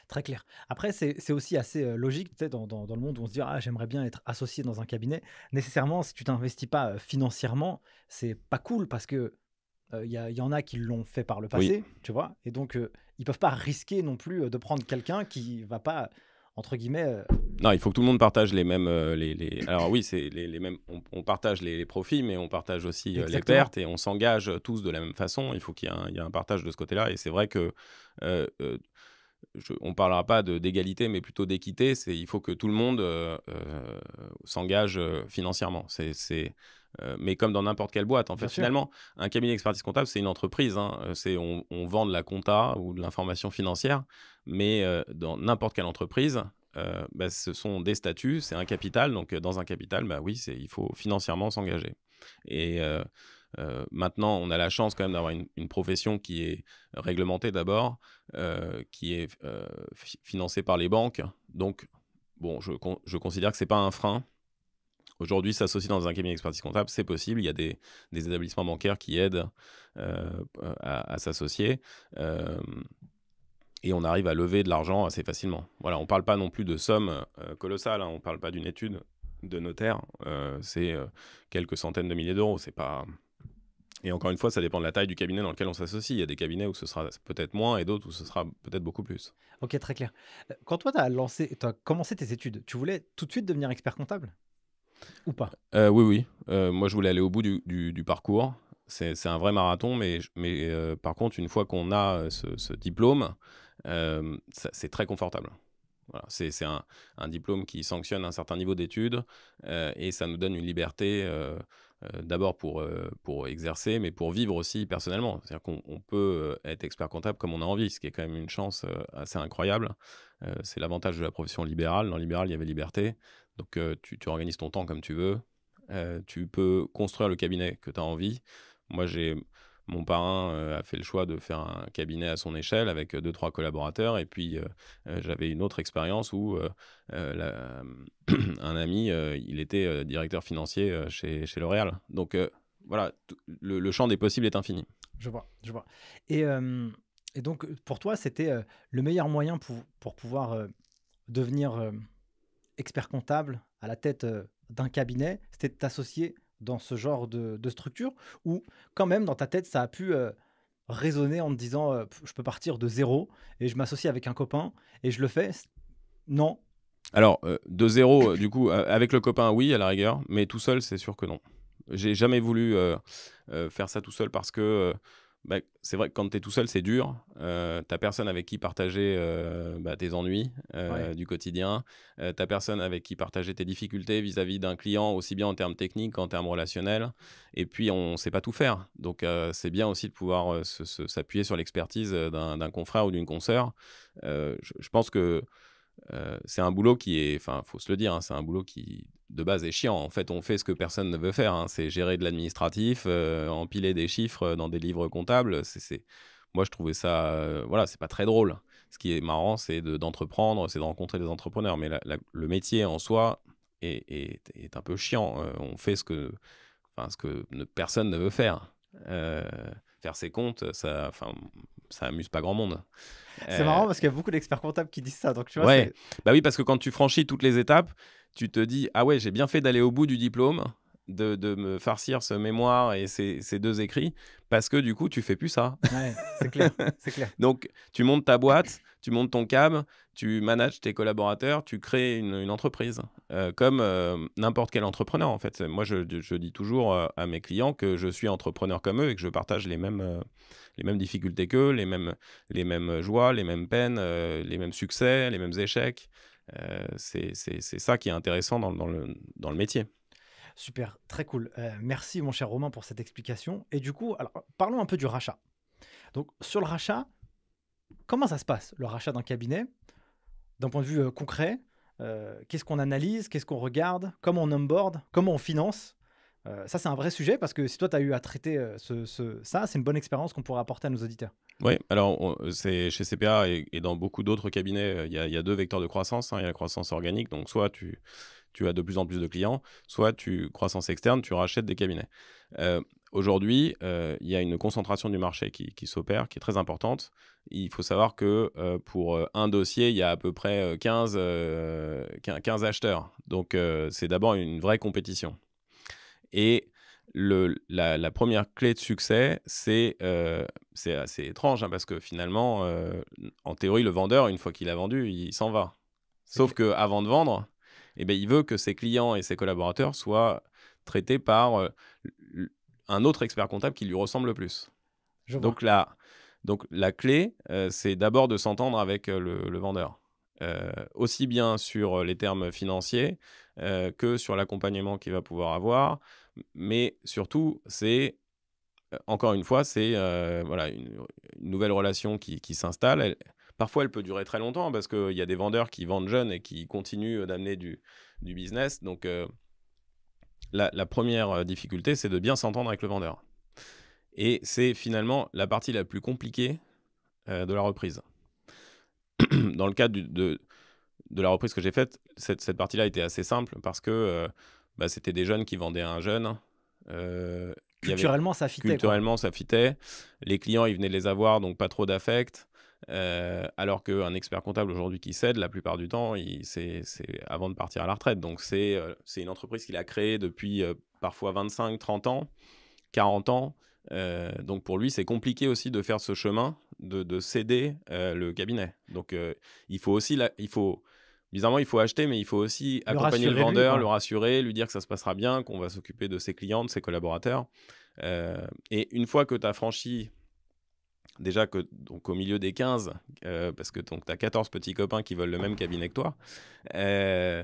Très clair. Après, c'est aussi assez logique peut dans, dans, le monde où on se dit ah, j'aimerais bien être associé dans un cabinet. Nécessairement, si tu t'investis pas financièrement, c'est pas cool parce que il y, en a qui l'ont fait par le passé, tu vois, et donc ils peuvent pas risquer non plus de prendre quelqu'un qui va pas entre guillemets. Euh, non, il faut que tout le monde partage les mêmes. Euh, les, Alors oui, c'est les, mêmes. On, partage les, profits, mais on partage aussi euh, les pertes et on s'engage tous de la même façon. Il faut qu'il y ait un, partage de ce côté-là. Et c'est vrai que. on ne parlera pas d'égalité, mais plutôt d'équité. Il faut que tout le monde s'engage financièrement. C'est euh, mais comme dans n'importe quelle boîte, en fait, finalement, un cabinet d'expertise comptable, c'est une entreprise. Hein. Euh, c'est on, vend de la compta ou de l'information financière, mais euh, dans n'importe quelle entreprise, bah, ce sont des statuts, c'est un capital. Donc, dans un capital, bah oui, c'est il faut financièrement s'engager. Et maintenant, on a la chance quand même d'avoir une, profession qui est réglementée d'abord, qui est financée par les banques. Donc, bon, je, je considère que c'est pas un frein. Aujourd'hui, s'associer dans un cabinet d'expertise comptable, c'est possible. Il y a des, établissements bancaires qui aident euh, à, s'associer. Euh, et on arrive à lever de l'argent assez facilement. Voilà, on ne parle pas non plus de sommes euh, colossales. Hein. on ne parle pas d'une étude de notaire. c'est quelques centaines de milliers d'euros. C'est pas. Et encore une fois, ça dépend de la taille du cabinet dans lequel on s'associe. Il y a des cabinets où ce sera peut-être moins et d'autres où ce sera peut-être beaucoup plus. Ok, très clair. Quand toi, tu as, lancé, as commencé tes études, tu voulais tout de suite devenir expert comptable ou pas euh, Oui, oui. Euh, moi, je voulais aller au bout du, parcours. C'est un vrai marathon, mais, euh, par contre, une fois qu'on a ce, diplôme, c'est très confortable. c'est un, diplôme qui sanctionne un certain niveau d'études et ça nous donne une liberté d'abord pour, exercer, mais pour vivre aussi personnellement. C'est-à-dire qu'on peut être expert comptable comme on a envie, ce qui est quand même une chance assez incroyable. c'est l'avantage de la profession libérale. Dans libéral, il y avait liberté. Donc euh, tu, organises ton temps comme tu veux. Euh, tu peux construire le cabinet que tu as envie. Moi, j'ai mon parrain euh, a fait le choix de faire un cabinet à son échelle avec deux trois collaborateurs et puis j'avais une autre expérience où un ami il était directeur financier chez, L'Oréal donc voilà le, champ des possibles est infini je vois je vois et, donc pour toi c'était le meilleur moyen pour, pour pouvoir devenir expert comptable à la tête euh, d'un cabinet, c'était de t'associer dans ce genre de, structure ou quand même dans ta tête ça a pu euh, résonner raisonner en te disant euh, je peux partir de zéro et je m'associe avec un copain et je le fais Non. Alors de zéro du coup avec le copain oui à la rigueur mais tout seul c'est sûr que non. J'ai jamais voulu faire ça tout seul parce que bah, c'est vrai que quand tu es tout seul, c'est dur. Euh, t'as personne avec qui partager euh, bah, tes ennuis euh, du quotidien. Euh, t'as personne avec qui partager tes difficultés vis-à-vis d'un client, aussi bien en termes techniques qu'en termes relationnels. Et puis, on ne sait pas tout faire. Donc, c'est bien aussi de pouvoir s'appuyer sur l'expertise d'un confrère ou d'une consoeur. Je, je pense que euh, c'est un boulot qui est, enfin, faut se le dire, hein, c'est un boulot qui, de base, est chiant. En fait, on fait ce que personne ne veut faire. Hein. c'est gérer de l'administratif, euh, empiler des chiffres euh, dans des livres comptables. C'est, moi, je trouvais ça, voilà, c'est pas très drôle. Ce qui est marrant, c'est d'entreprendre, c'est de rencontrer des entrepreneurs. Mais le métier en soi est, est, est un peu chiant. on fait ce que, ce que personne ne veut faire. faire ses comptes, ça, enfin, ça amuse pas grand monde. C'est marrant euh, parce qu'il y a beaucoup d'experts comptables qui disent ça. Donc, tu Bah oui, parce que quand tu franchis toutes les étapes, tu te dis Ah ouais, j'ai bien fait d'aller au bout du diplôme de, me farcir ce mémoire et ces, deux écrits parce que du coup, tu fais plus ça. c'est clair, Donc, tu montes ta boîte, tu montes ton cab, tu manages tes collaborateurs, tu crées une, entreprise euh, comme euh, n'importe quel entrepreneur en fait. Moi, je, dis toujours euh, à mes clients que je suis entrepreneur comme eux et que je partage les mêmes, les mêmes difficultés qu'eux, les mêmes, les mêmes joies, les mêmes peines, les mêmes succès, les mêmes échecs. c'est ça qui est intéressant dans le métier. Super, très cool. Euh, merci mon cher Romain pour cette explication. Et du coup, parlons un peu du rachat. Donc sur le rachat, comment ça se passe le rachat d'un cabinet D'un point de vue euh, concret, euh, qu'est-ce qu'on analyse, qu'est-ce qu'on regarde, comment on onboard, comment on finance ça, c'est un vrai sujet parce que si toi, tu as eu à traiter ça, c'est une bonne expérience qu'on pourrait apporter à nos auditeurs. Oui, alors c'est chez CPA et, dans beaucoup d'autres cabinets, il y, a, deux vecteurs de croissance. Hein. Il y a la croissance organique, donc soit tu, tu as de plus en plus de clients, soit tu croissance externe, tu rachètes des cabinets. Euh, aujourd'hui, euh, il y a une concentration du marché qui, s'opère, qui est très importante. Il faut savoir que euh, pour un dossier, il y a à peu près 15, 15 acheteurs. Donc, c'est d'abord une vraie compétition. Et la, première clé de succès, c'est assez étrange, hein, parce que finalement, en théorie, le vendeur, une fois qu'il a vendu, il s'en va. Sauf qu'avant de vendre, eh ben, il veut que ses clients et ses collaborateurs soient traités par euh, un autre expert comptable qui lui ressemble le plus. donc, là, la, donc la clé, euh, c'est d'abord de s'entendre avec euh, le, vendeur. aussi bien sur les termes financiers que sur l'accompagnement qu'il va pouvoir avoir. Mais surtout, c'est, encore une fois, c'est voilà, une, nouvelle relation qui, qui s'installe. Parfois, elle peut durer très longtemps parce qu'il y a des vendeurs qui vendent jeunes et qui continuent euh, d'amener du, business. Donc, euh, la, première euh, difficulté, c'est de bien s'entendre avec le vendeur. Et c'est finalement la partie la plus compliquée de la reprise. Dans le cadre de, la reprise que j'ai faite, cette, partie-là était assez simple parce que bah, c'était des jeunes qui vendaient à un jeune. culturellement, ça fitait. Culturellement, ça fitait. Les clients, ils venaient les avoir, donc pas trop d'affect. Euh, alors qu'un expert comptable aujourd'hui qui cède, la plupart du temps, c'est avant de partir à la retraite. Donc c'est euh, une entreprise qu'il a créée depuis euh, parfois 25, 30 ans, 40 ans. donc pour lui, c'est compliqué aussi de faire ce chemin, de, céder le cabinet. Donc il faut aussi, il faut, bizarrement, il faut acheter, mais il faut aussi accompagner le vendeur, le rassurer, lui dire que ça se passera bien, qu'on va s'occuper de ses clients, de ses collaborateurs. et une fois que tu as franchi déjà que donc au milieu des 15, euh, parce que tu as 14 petits copains qui veulent le même cabinet que toi, euh,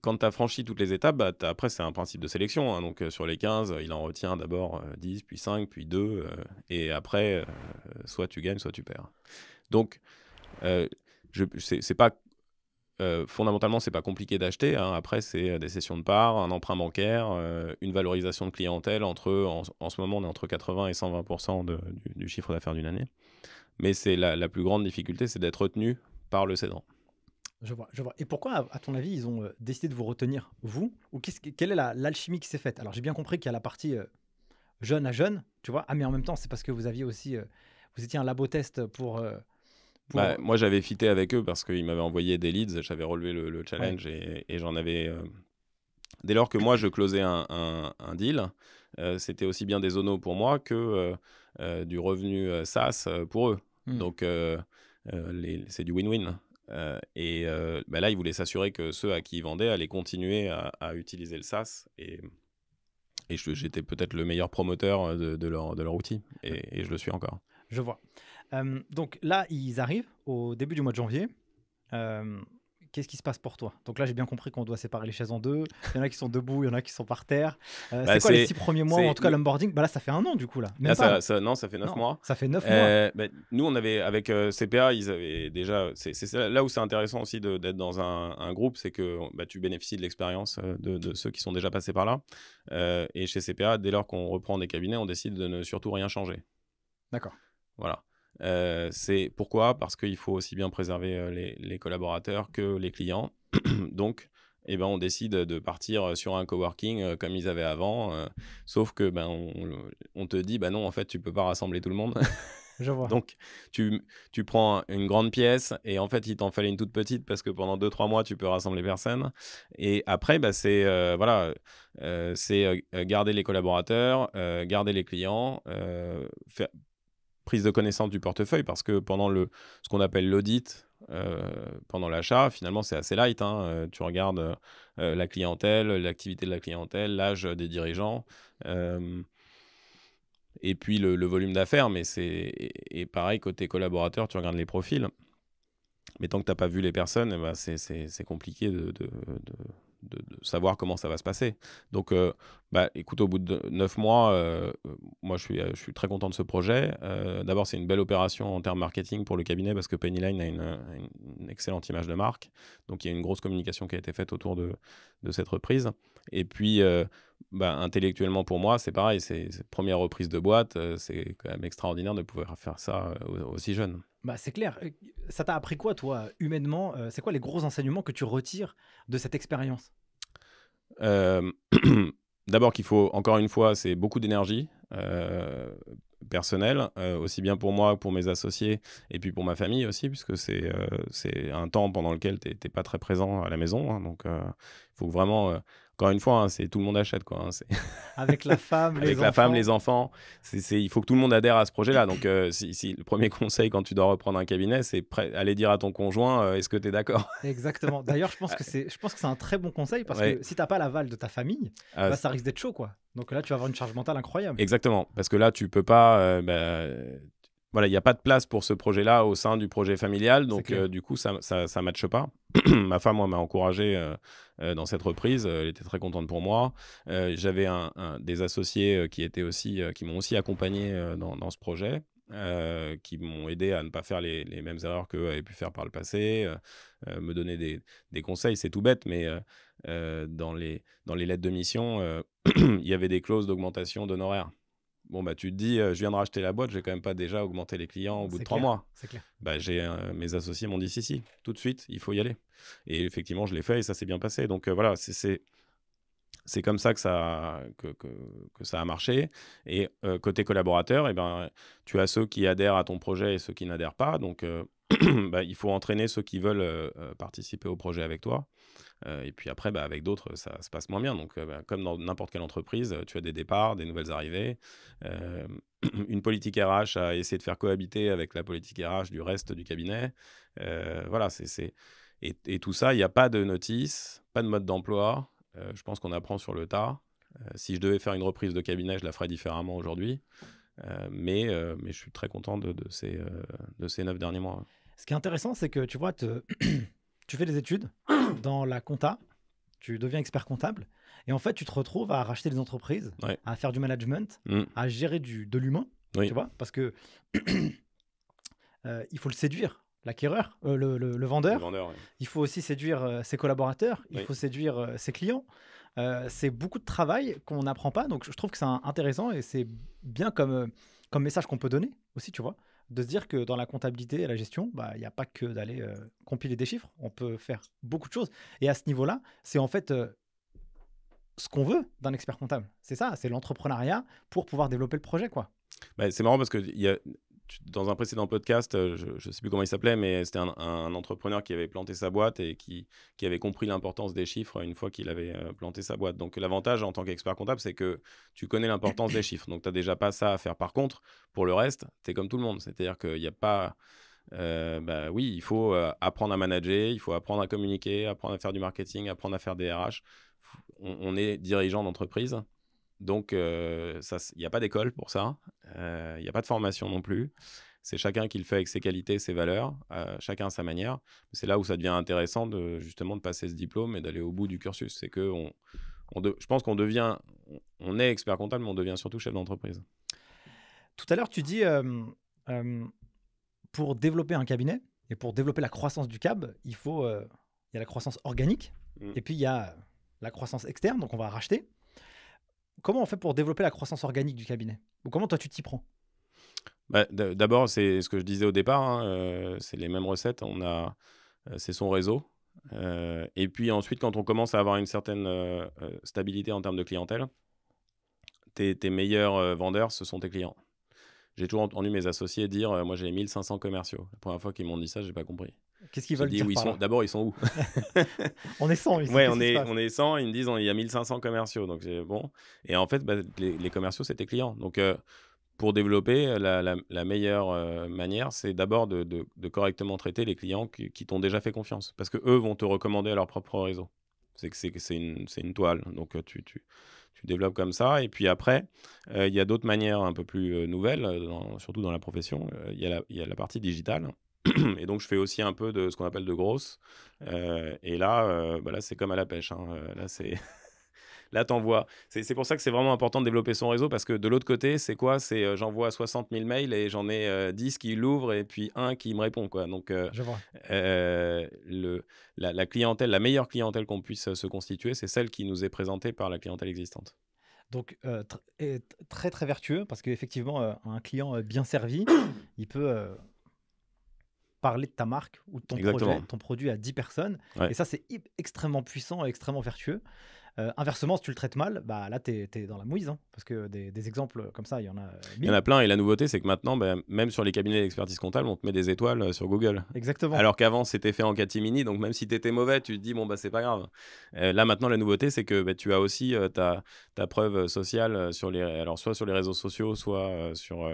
quand tu as franchi toutes les étapes, bah, après c'est un principe de sélection. Hein. donc euh, sur les 15, il en retient d'abord 10, puis 5, puis 2, et après, soit tu gagnes, soit tu perds. Donc, c'est pas Fondamentalement, euh, fondamentalement, c'est pas compliqué d'acheter. Hein. Après, c'est euh, des sessions de parts, un emprunt bancaire, euh, une valorisation de clientèle. Entre, en, ce moment, on est entre 80 et 120 du, chiffre d'affaires d'une année. Mais c'est la, plus grande difficulté, c'est d'être retenu par le cédant. Je vois, je vois. Et pourquoi, à ton avis, ils ont décidé de vous retenir, vous Ou est quelle est l'alchimie qui s'est faite Alors, j'ai bien compris qu'il y a la partie jeune à jeune, tu vois. Ah, mais en même temps, c'est parce que vous aviez aussi, vous étiez un labo test pour bah, moi, j'avais fité avec eux parce qu'ils m'avaient envoyé des leads, j'avais relevé le, challenge et, j'en avais. Euh, dès lors que moi, je closais un, deal, euh, c'était aussi bien des zonos pour moi que euh, du revenu SaaS pour eux. Hmm. Donc, c'est du win-win. et bah, là, ils voulaient s'assurer que ceux à qui ils vendaient allaient continuer à, utiliser le SaaS. Et j'étais peut-être le meilleur promoteur de, de, leur, outil, et, et, je le suis encore. Je vois. Euh, donc là, ils arrivent au début du mois de janvier. Euh, qu'est-ce qui se passe pour toi Donc là, j'ai bien compris qu'on doit séparer les chaises en deux. Il y en a qui sont debout, il y en a qui sont par terre. Euh, bah, c'est quoi les six premiers mois, en tout cas l'onboarding bah Là, ça fait un an du coup. Là. non, ça fait neuf mois. Ça fait neuf mois. Bah, nous, on avait, avec CPA, ils avaient déjà. C'est là où c'est intéressant aussi d'être dans un, groupe, c'est que bah, tu bénéficies de l'expérience de, ceux qui sont déjà passés par là. et chez CPA, dès lors qu'on reprend des cabinets, on décide de ne surtout rien changer. D'accord. Voilà. Euh, c'est pourquoi Parce qu'il faut aussi bien préserver euh, les, collaborateurs que les clients. Donc, eh ben, on décide de partir euh, sur un coworking comme ils avaient avant, sauf que ben, on, te dit, ben non, en fait, tu peux pas rassembler tout le monde. Je vois. Donc, tu, prends une grande pièce et en fait, il t'en fallait une toute petite parce que pendant 2-3 mois, tu peux rassembler personne. Et après, bah, c'est voilà, c'est garder les collaborateurs, garder les clients, faire, prise de connaissance du portefeuille parce que pendant le, ce qu'on appelle l'audit, euh, pendant l'achat, finalement, c'est assez light. Hein. Euh, tu regardes euh, la clientèle, l'activité de la clientèle, l'âge des dirigeants. et puis le, volume d'affaires, mais c'est et, pareil côté collaborateurs, tu regardes les profils. Mais tant que tu n'as pas vu les personnes, eh ben, c'est compliqué de, de, savoir comment ça va se passer. Donc, euh, bah, écoute, au bout de neuf mois, euh, euh, moi, je suis, je suis très content de ce projet. D'abord, c'est une belle opération en termes marketing pour le cabinet parce que Pennyline a une, une, excellente image de marque. Donc, il y a une grosse communication qui a été faite autour de, de cette reprise. Et puis, bah, intellectuellement pour moi, c'est pareil, c'est première reprise de boîte, euh, c'est quand même extraordinaire de pouvoir faire ça euh, aussi jeune. Bah, c'est clair. Euh, ça t'a appris quoi, toi, humainement C'est quoi les gros enseignements que tu retires de cette expérience D'abord qu'il faut, encore une fois, c'est beaucoup d'énergie personnelle, aussi bien pour moi, pour mes associés, et puis pour ma famille aussi, puisque c'est un temps pendant lequel tu n'es pas très présent à la maison. Hein, donc, il faut vraiment encore une fois, hein, c'est tout le monde achète quoi. Hein, Avec la femme, Avec les la enfants. femme, les enfants. il faut que tout le monde adhère à ce projet-là. Donc, euh, si, le premier conseil quand tu dois reprendre un cabinet, c'est aller dire à ton conjoint, euh, est-ce que tu es d'accord Exactement. D'ailleurs, je pense que c'est, je pense que c'est un très bon conseil parce que si t'as pas l'aval de ta famille, ah, bah, ça risque d'être chaud quoi. Donc là, tu vas avoir une charge mentale incroyable. Exactement, parce que là, tu peux pas. Euh, bah, voilà, il n'y a pas de place pour ce projet-là au sein du projet familial. Donc, du coup, ça ne ça, ça matche pas. Ma femme, moi, m'a encouragé euh, dans cette reprise. Euh, elle était très contente pour moi. Euh, j'avais un, des associés qui étaient aussi, qui m'ont aussi accompagné dans, ce projet. qui m'ont aidé à ne pas faire les, mêmes erreurs qu'eux avaient pu faire par le passé, me donner des, conseils, c'est tout bête, mais dans, les, dans les lettres de mission, il y avait des clauses d'augmentation d'honoraires bon, bah, tu te dis, euh, je viens de racheter la boîte, j'ai quand même pas déjà augmenté les clients au bout de trois mois. C'est clair. Bah, j'ai, euh, mes associés m'ont dit, si, si, tout de suite, il faut y aller. Et effectivement, je l'ai fait et ça s'est bien passé. Donc euh, voilà, c'est, c'est, comme ça que ça, que, ça a marché. Et côté collaborateur, eh ben, tu as ceux qui adhèrent à ton projet et ceux qui n'adhèrent pas. Donc bah, il faut entraîner ceux qui veulent participer au projet avec toi. Euh, et puis après, bah, avec d'autres, ça se passe moins bien. Donc, euh, bah, comme dans n'importe quelle entreprise, euh, tu as des départs, des nouvelles arrivées. une politique RH a essayé de faire cohabiter avec la politique RH du reste du cabinet. voilà, c'est. Et, et, tout ça, il n'y a pas de notice, pas de mode d'emploi. je pense qu'on apprend sur le tas. si je devais faire une reprise de cabinet, je la ferais différemment aujourd'hui. mais, mais je suis très content de, ces, de ces neuf derniers mois. Ce qui est intéressant, c'est que tu vois, te... tu fais des études dans la compta, tu deviens expert comptable, et en fait, tu te retrouves à racheter des entreprises, à faire du management, mm. à gérer du, de l'humain, tu vois, parce que euh, il faut le séduire, l'acquéreur, euh, le, vendeur. Il faut aussi séduire euh, ses collaborateurs, il faut séduire ses clients. c'est beaucoup de travail qu'on n'apprend pas, donc je trouve que c'est intéressant et c'est bien comme, comme message qu'on peut donner aussi, tu vois de se dire que dans la comptabilité et la gestion, bah, il n'y a pas que d'aller euh, compiler des chiffres, on peut faire beaucoup de choses. Et à ce niveau-là, c'est en fait euh, ce qu'on veut d'un expert comptable. C'est ça, c'est l'entrepreneuriat pour pouvoir développer le projet. quoi. Bah, c'est marrant parce que y a, dans un précédent podcast, euh, je ne sais plus comment il s'appelait, mais c'était un, entrepreneur qui avait planté sa boîte et qui, qui avait compris l'importance des chiffres une fois qu'il avait euh, planté sa boîte. Donc l'avantage en tant qu'expert comptable, c'est que tu connais l'importance des chiffres. Donc tu n'as déjà pas ça à faire. Par contre, pour le reste, tu es comme tout le monde. C'est-à-dire qu'il n'y a pas... Euh, bah oui, il faut apprendre à manager, il faut apprendre à communiquer, apprendre à faire du marketing, apprendre à faire des RH. on est dirigeant d'entreprise donc, il n'y a pas d'école pour ça. Il n'y a pas de formation non plus. C'est chacun qui le fait avec ses qualités, ses valeurs, chacun à sa manière. C'est là où ça devient intéressant de justement de passer ce diplôme et d'aller au bout du cursus. C'est que on, je pense qu'on devient, on est expert comptable, mais on devient surtout chef d'entreprise. Tout à l'heure, tu dis pour développer un cabinet et pour développer la croissance du cab, il faut, il y a la croissance organique mmh. et puis il y a la croissance externe, donc on va racheter comment on fait pour développer la croissance organique du cabinet comment toi tu t'y prends bah, D'abord, c'est ce que je disais au départ, hein, euh, c'est les mêmes recettes. On a, euh, c'est son réseau. Euh, et puis ensuite, quand on commence à avoir une certaine stabilité en termes de clientèle, tes, meilleurs vendeurs, ce sont tes clients. J'ai toujours entendu mes associés dire Moi, j'ai 1500 commerciaux. La première fois qu'ils m'ont dit ça, j'ai pas compris. Qu'est-ce qu'ils veulent dire D'abord, ils sont où On est 100 ils. Ouais, on est, on est 100. Ils me disent, il y a 1500 commerciaux. Donc, bon. Et en fait, bah, les, commerciaux, c'est tes clients. Donc, euh, pour développer, euh, la, meilleure euh, manière, c'est d'abord de, correctement traiter les clients qui, t'ont déjà fait confiance. Parce que eux vont te recommander à leur propre réseau. C'est que c'est une, une, toile. Donc, tu, tu, tu, développes comme ça. Et puis après, il y a d'autres manières un peu plus nouvelles, surtout dans la profession. Il y, la, il y a la partie digitale. et donc, je fais aussi un peu de ce qu'on appelle de grosse. Euh, et euh, bah là, c'est comme à la pêche. Hein. Euh, là, c'est. là, C'est pour ça que c'est vraiment important de développer son réseau parce que de l'autre côté, c'est quoi C'est j'envoie 60 000 mails et j'en ai 10 qui l'ouvrent et puis un qui me répond. Quoi. Donc, Je vois. Le, la, clientèle, la meilleure clientèle qu'on puisse se constituer, c'est celle qui nous est présentée par la clientèle existante. Donc, très, très vertueux parce qu'effectivement, un client bien servi, il peut parler de ta marque ou de ton, projet, ton produit à 10 personnes. Et ça, c'est extrêmement puissant extrêmement vertueux. Euh, inversement, si tu le traites mal, bah, là, tu es, dans la mouise. Hein. parce que des, exemples comme ça, il y en a. Euh, il y en a plein. Et la nouveauté, c'est que maintenant, bah, même sur les cabinets d'expertise comptable, on te met des étoiles euh, sur Google. Exactement. Alors qu'avant, c'était fait en catimini. Donc, même si tu étais mauvais, tu te dis, bon, bah, c'est pas grave. là, maintenant, la nouveauté, c'est que bah, tu as aussi ta, preuve sociale, sur les, alors, soit sur les réseaux sociaux, soit sur,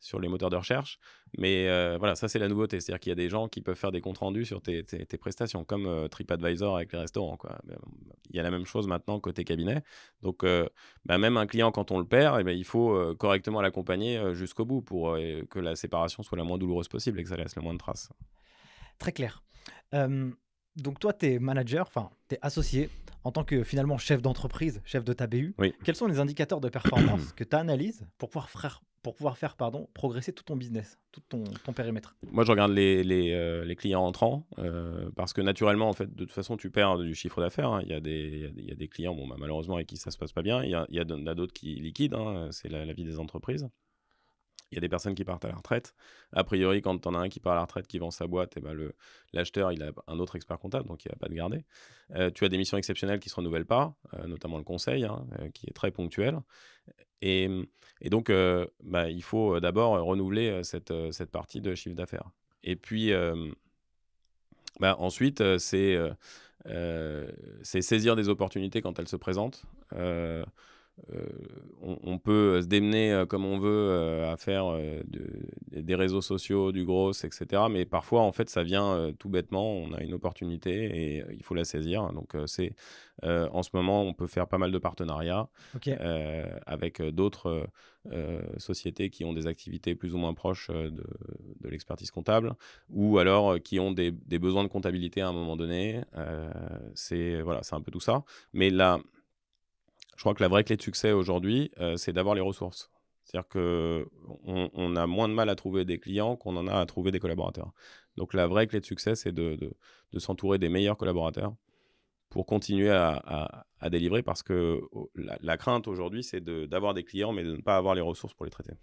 sur les moteurs de recherche. Mais euh, voilà, ça c'est la nouveauté, c'est-à-dire qu'il y a des gens qui peuvent faire des comptes rendus sur tes, tes, prestations, comme euh, TripAdvisor avec les restaurants. Quoi. Euh, il y a la même chose maintenant côté cabinet. Donc bah, même un client quand on le perd, et eh bien, il faut correctement l'accompagner jusqu'au bout pour que la séparation soit la moins douloureuse possible et que ça laisse le moins de traces. Très clair. donc toi, tu es manager, enfin, tu es associé en tant que finalement chef d'entreprise, chef de ta BU. Oui. Quels sont les indicateurs de performance que tu analyses pour pouvoir faire pour pouvoir faire pardon, progresser tout ton business, tout ton, ton périmètre Moi, je regarde les, euh, clients entrants euh, parce que naturellement, en fait, de toute façon, tu perds du chiffre d'affaires. Hein. Il, y a des, clients, bon, bah, malheureusement, avec qui ça se passe pas bien. Il y, a, a d'autres qui liquident, hein. c'est la, vie des entreprises il y a des personnes qui partent à la retraite. A priori, quand tu en as un qui part à la retraite, qui vend sa boîte, et eh ben le, l'acheteur, il a un autre expert comptable, donc il va pas te garder. Euh, tu as des missions exceptionnelles qui se renouvellent pas, euh, notamment le conseil, hein, euh, qui est très ponctuel. Et, et donc, bah, il faut d'abord renouveler cette, cette partie de chiffre d'affaires. Et puis, bah, ensuite, c'est, c'est saisir des opportunités quand elles se présentent. Euh, on, peut euh, se démener euh, comme on veut à faire des réseaux sociaux, du gros, etc. Mais parfois, en fait, ça vient tout bêtement. On a une opportunité et il faut la saisir. Donc, c'est en ce moment, on peut faire pas mal de partenariats avec d'autres sociétés qui ont des activités plus ou moins proches de, l'expertise comptable ou alors qui ont des, besoins de comptabilité à un moment donné. c'est voilà, c'est un peu tout ça. Mais là je crois que la vraie clé de succès aujourd'hui, euh, c'est d'avoir les ressources. C'est-à-dire qu'on on a moins de mal à trouver des clients qu'on en a à trouver des collaborateurs. Donc la vraie clé de succès, c'est de, s'entourer des meilleurs collaborateurs pour continuer à, délivrer parce que oh, la, crainte aujourd'hui, c'est d'avoir des clients mais de ne pas avoir les ressources pour les traiter.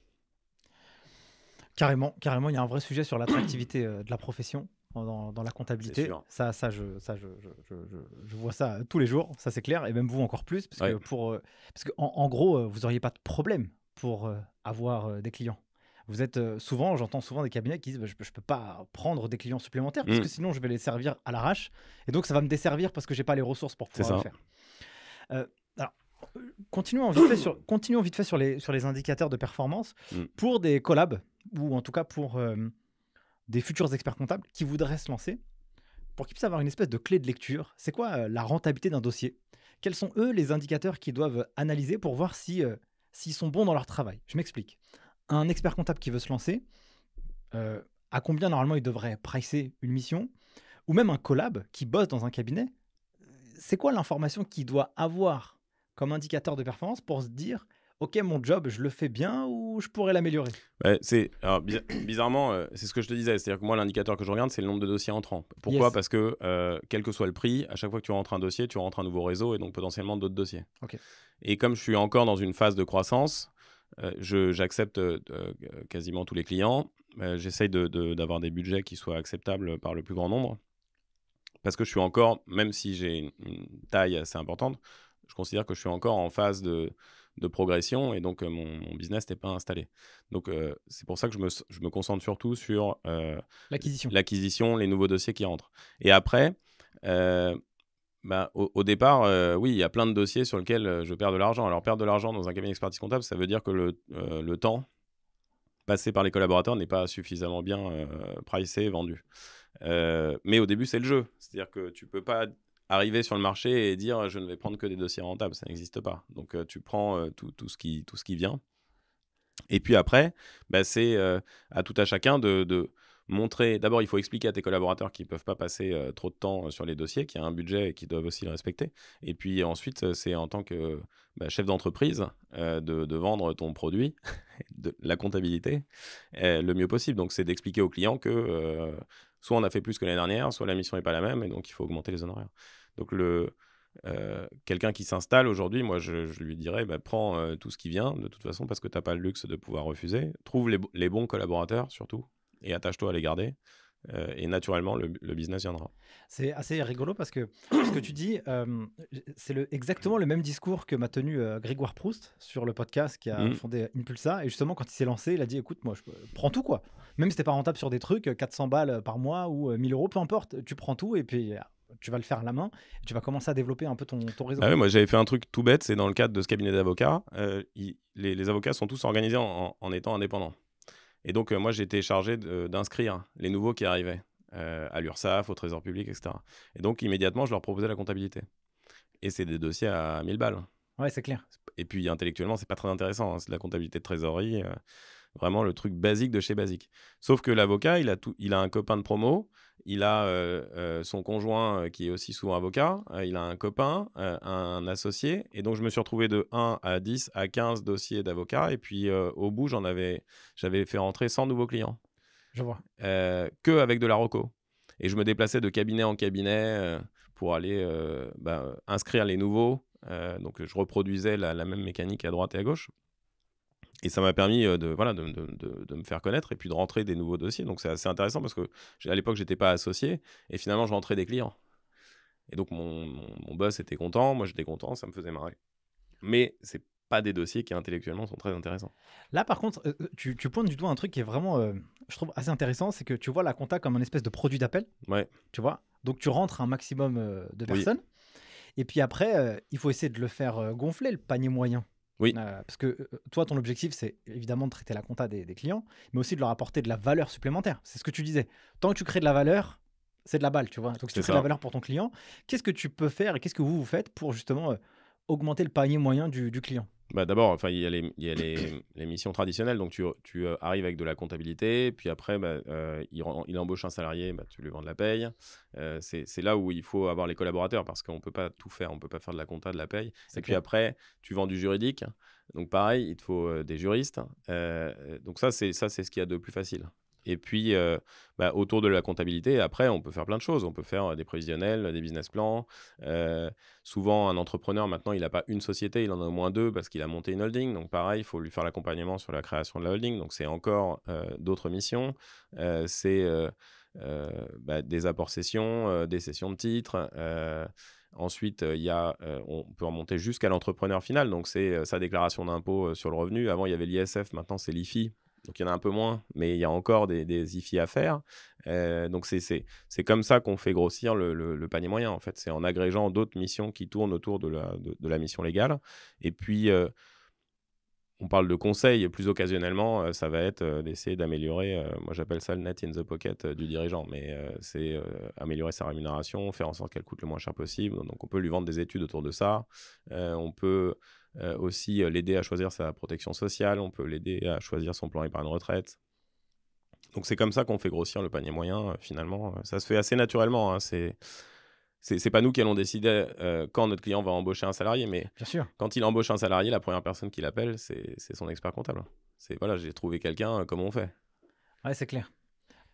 Carrément, carrément, il y a un vrai sujet sur l'attractivité euh, de la profession dans, la comptabilité. Ça, ça, je, ça je, je, je, vois ça tous les jours, ça c'est clair, et même vous encore plus, parce qu'en que, pour, euh, parce que en, gros, euh, vous n'auriez pas de problème pour euh, avoir des clients. Vous êtes souvent, j'entends souvent des cabinets qui disent bah, je, ne peux pas prendre des clients supplémentaires parce mm. que sinon je vais les servir à l'arrache et donc ça va me desservir parce que j'ai pas les ressources pour pouvoir le faire. alors, continuons vite fait sur, continuons vite fait sur les, sur les indicateurs de performance mm. pour des collabs ou en tout cas pour des futurs experts comptables qui voudraient se lancer pour qu'ils puissent avoir une espèce de clé de lecture. C'est quoi euh, la rentabilité d'un dossier Quels sont eux les indicateurs qu'ils doivent euh, analyser pour voir si euh, s'ils sont bons dans leur travail Je m'explique. Un expert comptable qui veut se lancer, à combien normalement il devrait pricer une mission Ou même un collab qui bosse dans un cabinet, c'est quoi l'information qu'il doit avoir comme indicateur de performance pour se dire OK, mon job, je le fais bien ou je pourrais l'améliorer c'est, Bizarrement, euh, c'est ce que je te disais. C'est-à-dire que moi, l'indicateur que je regarde, c'est le nombre de dossiers entrants. Pourquoi Parce que, euh, quel que soit le prix, à chaque fois que tu rentres un dossier, tu rentres un nouveau réseau et donc potentiellement d'autres dossiers. Et comme je suis encore dans une phase de croissance, euh, j'accepte quasiment tous les clients. j'essaye d'avoir de, d'avoir des budgets qui soient acceptables par le plus grand nombre. Parce que je suis encore, même si j'ai une taille assez importante, je considère que je suis encore en phase de de progression et donc mon, business n'est pas installé. Donc c'est pour ça que je me, concentre surtout sur l'acquisition. l'acquisition, les nouveaux dossiers qui rentrent. Et après, bah, au, départ, oui, il y a plein de dossiers sur lesquels je perds de l'argent. Alors, perdre de l'argent dans un cabinet d'expertise comptable, ça veut dire que le, le temps passé par les collaborateurs n'est pas suffisamment bien pricé, vendu. mais au début, c'est le jeu. C'est-à-dire que tu peux pas arriver sur le marché et dire je ne vais prendre que des dossiers rentables, ça n'existe pas. Donc euh, tu prends euh, tout, ce qui, tout ce qui vient. Et puis après, bah, c'est euh, à tout à chacun de, montrer. D'abord, il faut expliquer à tes collaborateurs qu'ils ne peuvent pas passer trop de temps sur les dossiers, qu'il y a un budget et qu'ils doivent aussi le respecter. Et puis ensuite, c'est en tant que bah, chef d'entreprise de, vendre ton produit, la comptabilité, le mieux possible. Donc c'est d'expliquer aux clients que soit on a fait plus que l'année dernière, soit la mission n'est pas la même, et donc il faut augmenter les honoraires. Donc, euh, quelqu'un qui s'installe aujourd'hui, moi, je, lui dirais, bah, prends euh, tout ce qui vient, de toute façon, parce que tu n'as pas le luxe de pouvoir refuser. Trouve les, les bons collaborateurs, surtout, et attache-toi à les garder. Euh, et naturellement, le, business viendra. C'est assez rigolo parce que ce que tu dis, euh, c'est exactement le même discours que m'a tenu euh, Grégoire Proust sur le podcast qui a mm. fondé Impulsa. Et justement, quand il s'est lancé, il a dit écoute, moi, je prends tout quoi. Même si t'es pas rentable sur des trucs, 400 balles par mois ou 1000 euros, peu importe, tu prends tout et puis ah, tu vas le faire à la main, tu vas commencer à développer un peu ton, réseau. Bah oui, moi j'avais fait un truc tout bête, c'est dans le cadre de ce cabinet d'avocats, les, avocats sont tous organisés en étant indépendants. Et donc, euh, moi, j'étais chargé euh, d'inscrire les nouveaux qui arrivaient euh, à l'URSSAF, au Trésor public, etc. Et donc, immédiatement, je leur proposais la comptabilité. Et c'est des dossiers à 1000 balles. Ouais, c'est clair. Et puis, intellectuellement, c'est pas très intéressant. Hein, c'est la comptabilité de trésorerie. Vraiment le truc basique de chez basique. Sauf que l'avocat, il, a tout, il a un copain de promo, il a euh, euh, son conjoint euh, qui est aussi souvent avocat, il a un copain, un associé. Et donc, je me suis retrouvé de 1 à 10 à 15 dossiers d'avocat. Et puis, au bout, j'en avais, j'avais fait rentrer 100 nouveaux clients. Je vois. que avec de la roco. Et je me déplaçais de cabinet en cabinet pour aller ben, inscrire les nouveaux. donc, je reproduisais la même mécanique à droite et à gauche et ça m'a permis euh, de, voilà, de, me faire connaître et puis de rentrer des nouveaux dossiers. Donc c'est assez intéressant parce que à l'époque, je n'étais pas associé et finalement, je rentrais des clients. Et donc mon, boss était content, moi j'étais content, ça me faisait marrer. Mais c'est pas des dossiers qui intellectuellement sont très intéressants. Là, par contre, euh, tu, tu pointes du doigt un truc qui est vraiment, euh, je trouve, assez intéressant, c'est que tu vois la compta comme un espèce de produit d'appel. Ouais. Tu vois Donc, tu rentres un maximum de personnes. Et puis après, il faut essayer de le faire gonfler, le panier moyen. Oui. Euh, parce que euh, toi, ton objectif, c'est évidemment de traiter la compta des, clients, mais aussi de leur apporter de la valeur supplémentaire. C'est ce que tu disais. Tant que tu crées de la valeur, c'est de la balle, tu vois. Donc, si tu crées de la valeur pour ton client, qu'est-ce que tu peux faire et qu'est-ce que vous, vous faites pour justement euh, augmenter le panier moyen du client bah, d'abord, enfin, il y a, les, il y a les, les, missions traditionnelles, donc tu, tu, euh, arrives avec de la comptabilité, puis après, bah, euh, il, il, embauche un salarié, bah, tu lui vends de la paye. Euh, c'est là où il faut avoir les collaborateurs, parce qu'on ne peut pas tout faire, on ne peut pas faire de la compta, de la paye. Et puis après, tu vends du juridique, donc pareil, il te faut des juristes. donc ça, c'est ce qu'il y a de plus facile. Et puis, euh, bah, autour de la comptabilité, après, on peut faire plein de choses. On peut faire euh, des prévisionnels, des business plans. Euh, souvent, un entrepreneur, maintenant, il n'a pas une société, il en a au moins deux parce qu'il a monté une holding. Donc, pareil, il faut lui faire l'accompagnement sur la création de la holding. Donc, c'est encore d'autres missions. c'est bah, des apports-sessions, des sessions de titres. Ensuite, il y a, on peut remonter jusqu'à l'entrepreneur final, donc c'est sa déclaration d'impôt sur le revenu. Avant, il y avait l'ISF, maintenant c'est l'IFI, donc il y en a un peu moins, mais il y a encore des, des IFI à faire. Euh, donc c'est comme ça qu'on fait grossir le, le, panier moyen, en fait. C'est en agrégeant d'autres missions qui tournent autour de la, de, la mission légale. Et puis, euh, on parle de conseils, plus occasionnellement, euh, ça va être d'essayer d'améliorer, moi j'appelle ça le net in the pocket du dirigeant, mais c'est améliorer sa rémunération, faire en sorte qu'elle coûte le moins cher possible. Donc on peut lui vendre des études autour de ça. on peut euh, aussi euh, l'aider à choisir sa protection sociale, on peut l'aider à choisir son plan épargne retraite. Donc c'est comme ça qu'on fait grossir le panier moyen euh, finalement. Ça se fait assez naturellement. Hein. C'est c'est pas nous qui allons décider quand notre client va embaucher un salarié, mais quand il embauche un salarié, la première personne qu'il appelle, c'est son expert comptable. C'est voilà, j'ai trouvé quelqu'un, comment on fait Ouais, c'est clair.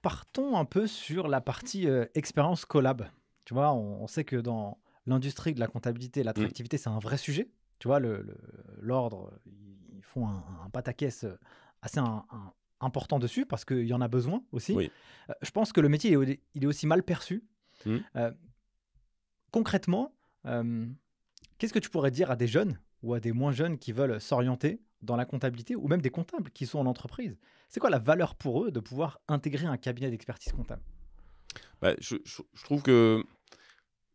Partons un peu sur la partie expérience collab. Tu vois, on, sait que dans l'industrie de la comptabilité, mmh. l'attractivité, c'est un vrai sujet. Tu vois, l'ordre, le, l'ordre ils font un, à pataquès assez important dessus parce qu'il y en a besoin aussi. Euh, je pense que le métier, il est, aussi mal perçu. Mmh. Euh, concrètement, euh, qu'est-ce que tu pourrais dire à des jeunes ou à des moins jeunes qui veulent s'orienter dans la comptabilité ou même des comptables qui sont en entreprise C'est quoi la valeur pour eux de pouvoir intégrer un cabinet d'expertise comptable bah, je, trouve que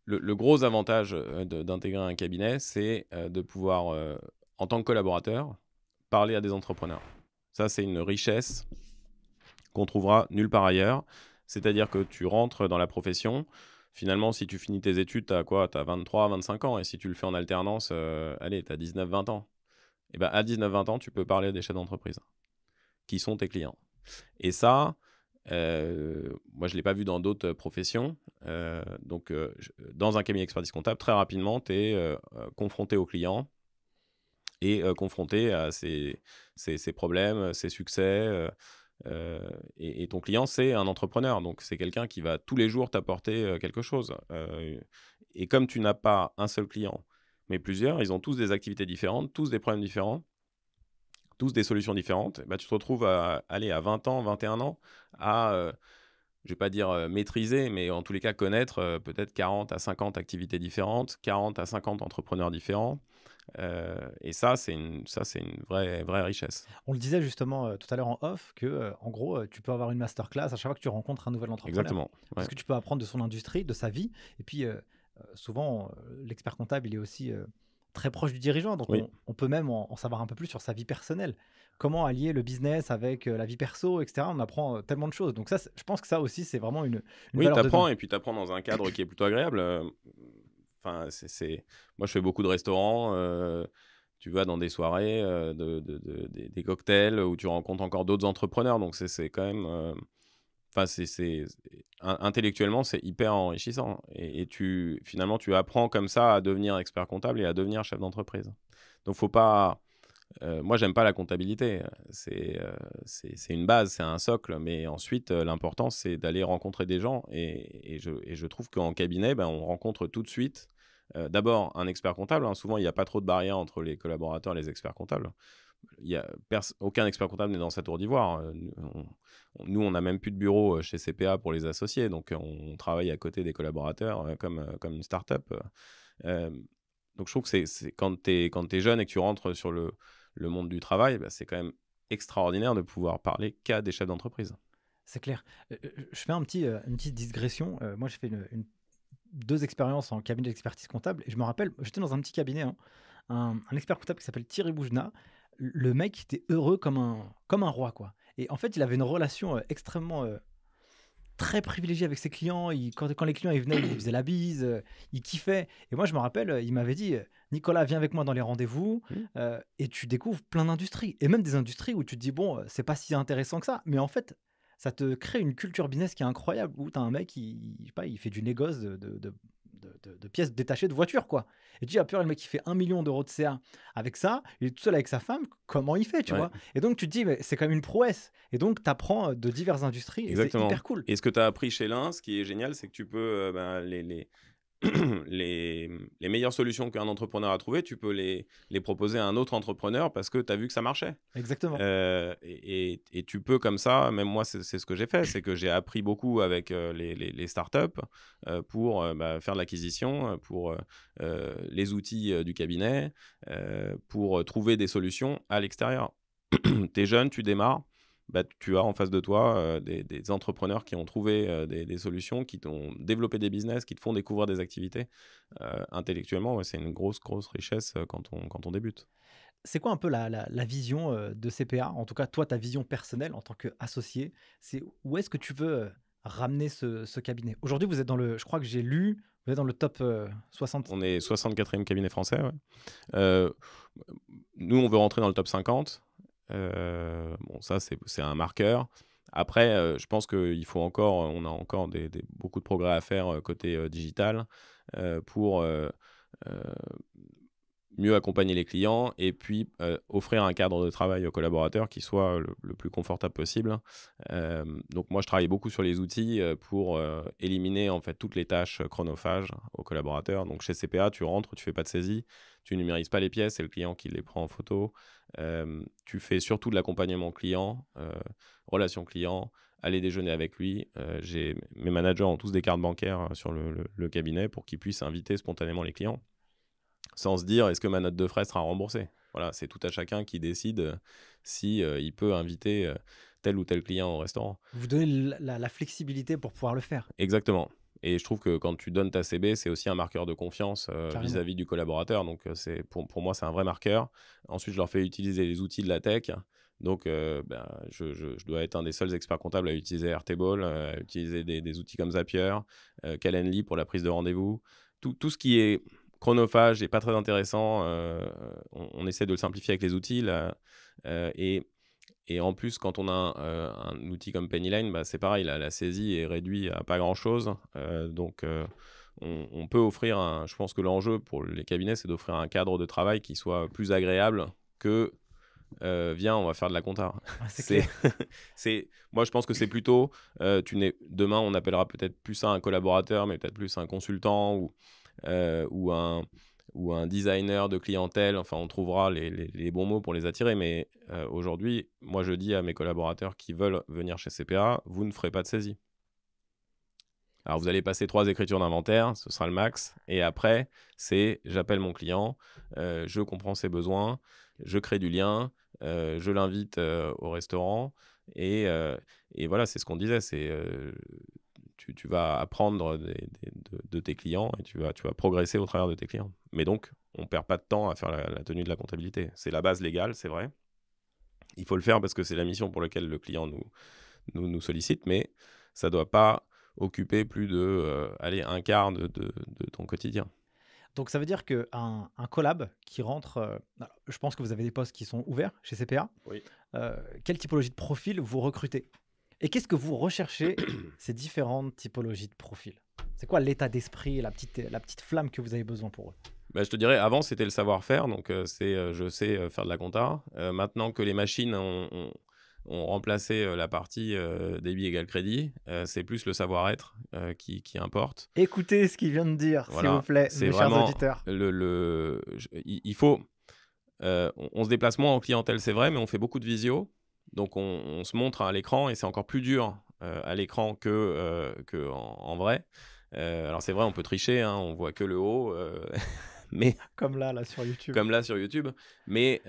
le, gros avantage euh, d'intégrer un cabinet, c'est euh, de pouvoir, euh, en tant que collaborateur, parler à des entrepreneurs. Ça, c'est une richesse qu'on trouvera nulle part ailleurs. C'est-à-dire que tu rentres dans la profession, finalement, si tu finis tes études, tu as quoi Tu as 23, 25 ans. Et si tu le fais en alternance, allez, tu as 19, 20 ans. Et eh ben, à 19, 20 ans, tu peux parler à des chefs d'entreprise qui sont tes clients. Et ça, moi, je ne l'ai pas vu dans d'autres professions. donc, dans un cabinet d'expertise comptable, très rapidement, tu es confronté au client et confronté à ses, problèmes, ses succès. Et, et, ton client, c'est un entrepreneur. Donc, c'est quelqu'un qui va tous les jours t'apporter quelque chose. et comme tu n'as pas un seul client, mais plusieurs, ils ont tous des activités différentes, tous des problèmes différents tous des solutions différentes, bah, tu te retrouves à aller à 20 ans, 21 ans, à, euh, je ne vais pas dire euh, maîtriser, mais en tous les cas connaître euh, peut-être 40 à 50 activités différentes, 40 à 50 entrepreneurs différents. et ça, c'est une, ça, c'est une vraie, vraie richesse. On le disait justement tout à l'heure en off, que en gros, tu peux avoir une masterclass à chaque fois que tu rencontres un nouvel entrepreneur. Exactement. Parce que tu peux apprendre de son industrie, de sa vie, et puis souvent, l'expert comptable, il est aussi très proche du dirigeant, donc on, peut même en, savoir un peu plus sur sa vie personnelle. Comment allier le business avec euh, la vie perso, etc. On apprend euh, tellement de choses. Donc ça, je pense que ça aussi, c'est vraiment une... une oui, t'apprends, et puis t'apprends dans un cadre qui est plutôt agréable. Euh, enfin, c'est... Moi, je fais beaucoup de restaurants. tu vas dans des soirées, de, des cocktails où tu rencontres encore d'autres entrepreneurs. Donc, c'est quand même c'est intellectuellement, c'est hyper enrichissant. Et, tu finalement, tu apprends comme ça à devenir expert comptable et à devenir chef d'entreprise. Donc, faut pas. Euh, moi, j'aime pas la comptabilité. Euh, c'est une base, c'est un socle. Mais ensuite, euh, l'important, c'est d'aller rencontrer des gens. Et, je, trouve qu'en cabinet, ben, on rencontre tout de suite d'abord un expert comptable. Hein. Souvent, il n'y a pas trop de barrières entre les collaborateurs et les experts comptables y a aucun expert comptable n'est dans sa tour d'ivoire. Hein. Nous, on n'a même plus de bureau euh, chez CPA pour les associés, donc euh, on travaille à côté des collaborateurs euh, comme, comme une start-up. donc je trouve que c'est quand tu es, jeune et que tu rentres sur le, le monde du travail, bah, c'est quand même extraordinaire de pouvoir parler qu'à des chefs d'entreprise. C'est clair. je fais une petite digression. moi, j'ai fait une, deux expériences en cabinet d'expertise comptable et je me rappelle, j'étais dans un petit cabinet. Hein, un, un, expert comptable qui s'appelle Thierry Boujna le mec était heureux comme un, comme un roi, quoi. Et en fait, il avait une relation euh, extrêmement euh, très privilégiée avec ses clients. quand, les clients ils venaient, il faisait la bise, il euh, ils kiffaient. Et moi, je me rappelle, il m'avait dit Nicolas, viens avec moi dans les rendez-vous mmh. et tu découvres plein d'industries. Et même des industries où tu te dis Bon, c'est pas si intéressant que ça. Mais en fait, ça te crée une culture business qui est incroyable où tu as un mec, il, pas, il fait du négoce de de, pièces détachées de voitures, quoi. Et tu dis, ah purée, le mec, qui fait un million d'euros de CA avec ça, il est tout seul avec sa femme, comment il fait, tu vois Et donc, tu te dis, mais c'est quand même une prouesse. Et donc, tu apprends euh, de diverses industries, et c'est hyper cool. Et ce que tu as appris chez l'un, ce qui est génial, c'est que tu peux, euh, ben, les, les les, meilleures solutions qu'un entrepreneur a trouvées, tu peux les, les proposer à un autre entrepreneur parce que tu as vu que ça marchait. Exactement. Euh, et, tu peux comme ça, même moi, c'est ce que j'ai fait, c'est que j'ai appris beaucoup avec euh, les, les startups euh, pour bah, faire de l'acquisition, pour les outils du cabinet, pour trouver des solutions à l'extérieur. tu es jeune, tu démarres bah, tu as en face de toi euh, des, entrepreneurs qui ont trouvé euh, des, solutions, qui ont développé des business, qui te font découvrir des activités. Euh, intellectuellement, c'est une grosse, grosse richesse quand on, quand on débute. C'est quoi un peu la, la, vision de CPA En tout cas, toi, ta vision personnelle en tant qu'associé, c'est où est-ce que tu veux ramener ce, cabinet Aujourd'hui, vous êtes dans le, je crois que j'ai lu, vous êtes dans le top 60. On est 64e cabinet français, nous, on veut rentrer dans le top 50. Euh, bon, ça, c'est un marqueur. Après, euh, je pense qu'il faut encore, on a encore des, beaucoup de progrès à faire euh, côté digital pour mieux accompagner les clients et puis euh, offrir un cadre de travail aux collaborateurs qui soit le, plus confortable possible. Euh, donc moi, je travaille beaucoup sur les outils euh, pour éliminer en fait toutes les tâches chronophages aux collaborateurs. Donc chez CPA, tu rentres, tu fais pas de saisie, tu numérises pas les pièces, c'est le client qui les prend en photo. tu fais surtout de l'accompagnement client, relation client, aller déjeuner avec lui. mes managers ont tous des cartes bancaires sur le cabinet pour qu'ils puissent inviter spontanément les clients sans se dire est-ce que ma note de frais sera remboursée. Voilà, c'est tout à chacun qui décide euh, si euh, il peut inviter euh, tel ou tel client au restaurant. Vous donnez la, flexibilité pour pouvoir le faire. Exactement. Et je trouve que quand tu donnes ta CB, c'est aussi un marqueur de confiance vis-à-vis du collaborateur. Donc c'est pour, pour, moi, c'est un vrai marqueur. Ensuite, je leur fais utiliser les outils de la tech. Donc, ben, je, dois être un des seuls experts comptables à utiliser Airtable, à utiliser des, outils comme Zapier, Calendly pour la prise de rendez-vous. tout ce qui est chronophage et pas très intéressant. Euh, on, essaie de le simplifier avec les outils. Euh, et, en plus, quand on a un, euh, outil comme Pennyline, bah, c'est pareil, la saisie est réduite à pas grand-chose. donc, on, peut offrir, je pense que l'enjeu pour les cabinets, c'est d'offrir un cadre de travail qui soit plus agréable que viens, on va faire de la compta. Ah, c'est, moi, je pense que c'est plutôt, demain, on appellera peut-être plus ça un collaborateur, mais peut-être plus un consultant ou euh, ou un ou un designer de clientèle, enfin on trouvera les, les, bons mots pour les attirer, mais euh, aujourd'hui, moi je dis à mes collaborateurs qui veulent venir chez CPA, vous ne ferez pas de saisie. Alors vous allez passer trois écritures d'inventaire, ce sera le max, et après c'est j'appelle mon client, euh, je comprends ses besoins, je crée du lien, je l'invite au restaurant, et, et voilà, c'est ce qu'on disait, c'est tu, vas apprendre de, tes clients et tu vas, progresser au travers de tes clients. Mais donc, on ne perd pas de temps à faire la, tenue de la comptabilité. C'est la base légale, c'est vrai. Il faut le faire parce que c'est la mission pour laquelle le client nous, sollicite, mais ça ne doit pas occuper plus de euh, un quart de, ton quotidien. Donc ça veut dire qu'un un collab qui rentre, euh, je pense que vous avez des postes qui sont ouverts chez CPA. Oui. Euh, quelle typologie de profil vous recrutez et qu'est-ce que vous recherchez ces différentes typologies de profils C'est quoi l'état d'esprit, la petite, la petite flamme que vous avez besoin pour eux bah, je te dirais, avant, c'était le savoir-faire. Donc, euh, c'est, euh, je sais euh, faire de la compta. maintenant que les machines ont, remplacé la partie débit égal crédit, c'est plus le savoir-être qui, importe. Écoutez ce qu'il vient de dire, s'il vous plaît, mes chers auditeurs. Le, il faut. On, on, se déplace moins en clientèle, c'est vrai, mais on fait beaucoup de visio. Donc on, se montre à l'écran et c'est encore plus dur euh, à l'écran que, euh, en, vrai. Euh, alors c'est vrai, on peut tricher, hein, on voit que le haut. mais comme là, là sur YouTube. Comme là sur YouTube, mais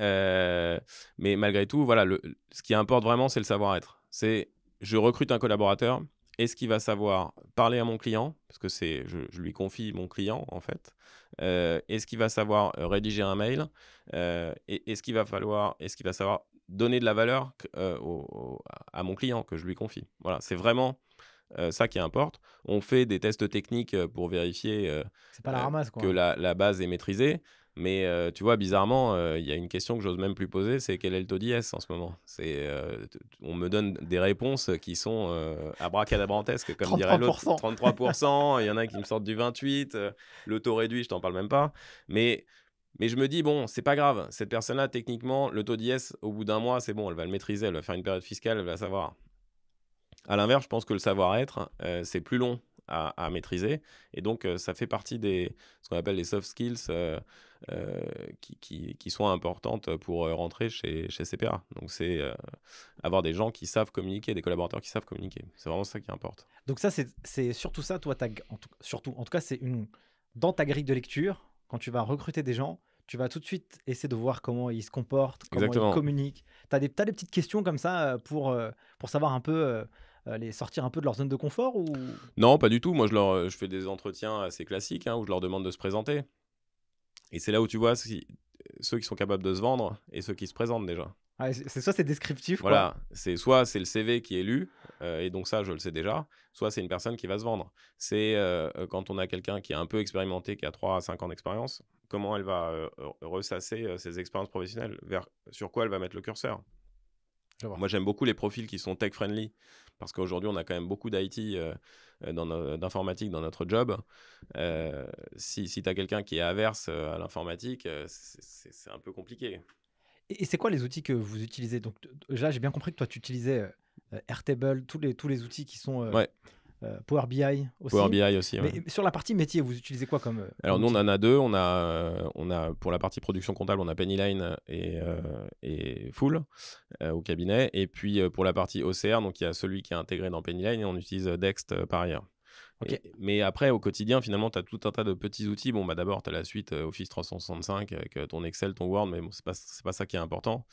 mais malgré tout, voilà, ce qui importe vraiment, c'est le savoir-être. C'est je recrute un collaborateur, est-ce qu'il va savoir parler à mon client parce que c'est je, lui confie mon client en fait. est-ce qu'il va savoir rédiger un mail Est-ce qu'il va falloir Est-ce qu'il va savoir donner de la valeur euh, à mon client que je lui confie. Voilà, c'est vraiment euh, ça qui importe. On fait des tests techniques euh, pour vérifier que la, base est maîtrisée. Mais tu vois, bizarrement, il y a une question que j'ose même plus poser, c'est quel est le taux d'IS en ce moment C'est On me donne des réponses qui sont abracadabrantesques, comme 33%. dirait l'autre. 33%, il y en a qui me sortent du 28%, le taux réduit, je t'en parle même pas. Mais mais je me dis, bon, c'est pas grave. Cette personne-là, techniquement, le taux d'IS, au bout d'un mois, c'est bon, elle va le maîtriser, elle va faire une période fiscale, elle va savoir. À l'inverse, je pense que le savoir-être, euh, c'est plus long à, maîtriser. Et donc, euh, ça fait partie des ce qu'on appelle les soft skills euh, qui, sont importantes pour rentrer chez, chez CPA. Donc, c'est avoir des gens qui savent communiquer, des collaborateurs qui savent communiquer. C'est vraiment ça qui importe. Donc, ça, c'est surtout ça, toi, as, en tout, surtout, en tout cas, c'est une dans ta grille de lecture quand tu vas recruter des gens, tu vas tout de suite essayer de voir comment ils se comportent, comment ils communiquent. Tu as, des petites questions comme ça euh, pour, euh, pour savoir un peu euh, les sortir un peu de leur zone de confort ou... Non, pas du tout. Moi, je, leur, je fais des entretiens assez classiques hein, où je leur demande de se présenter. Et c'est là où tu vois ceux qui sont capables de se vendre et ceux qui se présentent déjà. Ah, c'est soit c'est descriptif. Voilà, c'est soit c'est le CV qui est lu, euh, et donc ça, je le sais déjà, soit c'est une personne qui va se vendre. C'est euh, euh, quand on a quelqu'un qui est un peu expérimenté, qui a 3 à 5 ans d'expérience, comment elle va ressasser ses expériences professionnelles, vers, sur quoi elle va mettre le curseur. Moi, j'aime beaucoup les profils qui sont tech-friendly parce qu'aujourd'hui, on a quand même beaucoup d'IT, dans d'informatique dans notre job. si, si tu as quelqu'un qui est averse à l'informatique, c'est un peu compliqué. Et c'est quoi les outils que vous utilisez Donc, là, j'ai bien compris que toi, tu utilisais euh, Airtable, tous les, tous les outils qui sont. Euh, euh, Power BI aussi. Power BI aussi. Mais sur la partie métier, vous utilisez quoi comme. Alors, nous, on en a deux. On a, on a, pour la partie production comptable, on a Pennyline et, et Full au cabinet. Et puis, pour la partie OCR, donc il y a celui qui est intégré dans Pennyline et on utilise Dext par ailleurs. mais après, au quotidien, finalement, tu as tout un tas de petits outils. Bon, bah, d'abord, tu as la suite Office 365 avec ton Excel, ton Word, mais bon, c'est pas, ça qui est important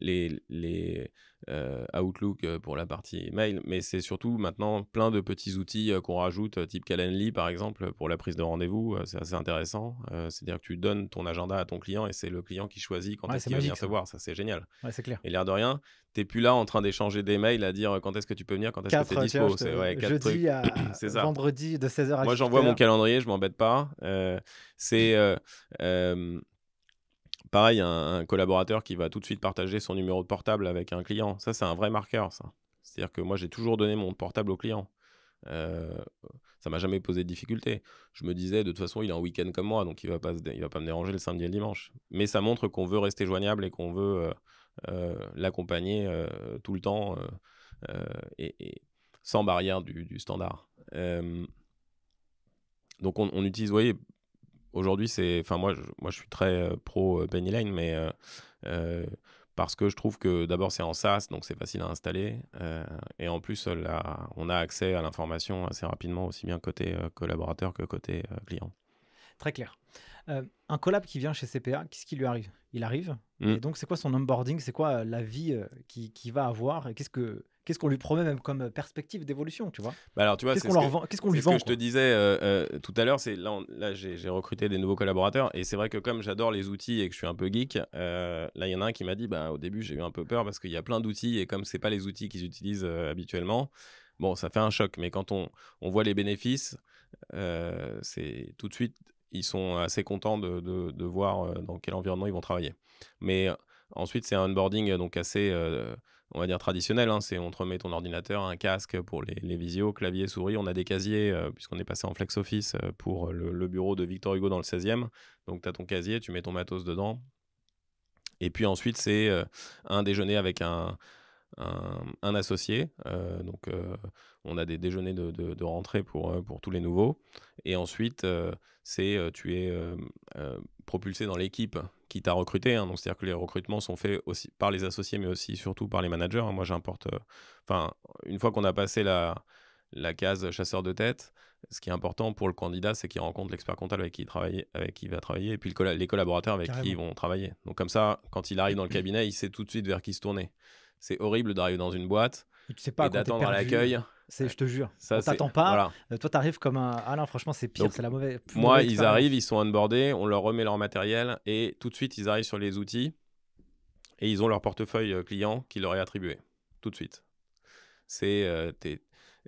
les, les euh, Outlook euh, pour la partie mail, mais c'est surtout maintenant plein de petits outils euh, qu'on rajoute, type Calendly par exemple, pour la prise de rendez-vous. c'est assez intéressant. C'est-à-dire que tu donnes ton agenda à ton client et c'est le client qui choisit quand est-ce qu'il va venir te voir. Ça, c'est génial. c'est clair. Et l'air de rien, t'es plus là en train d'échanger des mails à dire quand est-ce que tu peux venir, quand est-ce que tu es dispo. c'est jeudi à vendredi de 16h à Moi, j'envoie mon calendrier, je m'embête pas. c'est pareil, un, collaborateur qui va tout de suite partager son numéro de portable avec un client, ça c'est un vrai marqueur, C'est-à-dire que moi j'ai toujours donné mon portable au client. Ça euh, ça m'a jamais posé de difficulté. Je me disais de toute façon il est en week-end comme moi, donc il va pas va pas me déranger le samedi et le dimanche. Mais ça montre qu'on veut rester joignable et qu'on veut euh, euh, l'accompagner tout le temps et, sans barrière du, standard. donc on, on utilise, vous voyez, aujourd'hui, c'est. Enfin, moi je, moi, je suis très euh, pro Pennyline, euh, mais euh, parce que je trouve que d'abord c'est en SaaS, donc c'est facile à installer. et en plus, là, on a accès à l'information assez rapidement, aussi bien côté collaborateur que côté client. Très clair. un collab qui vient chez CPA, qu'est-ce qui lui arrive Il arrive. Hmm. Et donc, c'est quoi son onboarding C'est quoi la vie qui, qui va avoir Et qu'est-ce que qu'est-ce qu'on lui promet même comme euh, perspective d'évolution, tu vois bah Alors, tu vois, qu'est-ce qu'on, lui vend Ce que je te disais euh, euh, tout à l'heure, c'est là, là j'ai, recruté des nouveaux collaborateurs et c'est vrai que comme j'adore les outils et que je suis un peu geek, là, il y en a un qui m'a dit, bah, au début, j'ai eu un peu peur parce qu'il y a plein d'outils et comme c'est pas les outils qu'ils utilisent habituellement, bon, ça fait un choc. Mais quand on, on voit les bénéfices, c'est tout de suite, ils sont assez contents de, de, de, voir dans quel environnement ils vont travailler. Mais ensuite, c'est un onboarding donc assez on va dire traditionnel. Hein. c'est on te remet ton ordinateur, un casque pour les, les visios, clavier, souris. On a des casiers, euh, puisqu'on est passé en flex office euh, pour euh, le, bureau de Victor Hugo dans le 16e. Donc tu as ton casier, tu mets ton matos dedans. Et puis ensuite, c'est un déjeuner avec un, associé. donc on a des déjeuners de, rentrée pour, pour tous les nouveaux. Et ensuite, c'est tu es propulsé dans l'équipe qui t'a recruté. Hein. c'est-à-dire que les recrutements sont faits aussi par les associés, mais aussi surtout par les managers. Hein. Moi, j'importe. Euh, enfin, une fois qu'on a passé la, case chasseur de tête, ce qui est important pour le candidat, c'est qu'il rencontre l'expert comptable avec qui il travaille, avec qui va travailler, et puis les collaborateurs avec qui ils vont travailler. Donc comme ça, quand il arrive dans le cabinet, il sait tout de suite vers qui se tourner. C'est horrible d'arriver dans une boîte et, et d'attendre à l'accueil je te jure. Ça, ne t'attend pas. Euh, toi tu toi, comme un. Ah non, franchement, c'est pire, c'est la mauvaise. Moi, ils arrivent, ils sont onboardés, on leur remet leur matériel et tout de suite, ils arrivent sur les outils et ils ont leur portefeuille euh, client qui leur est attribué. Tout de suite. C'est.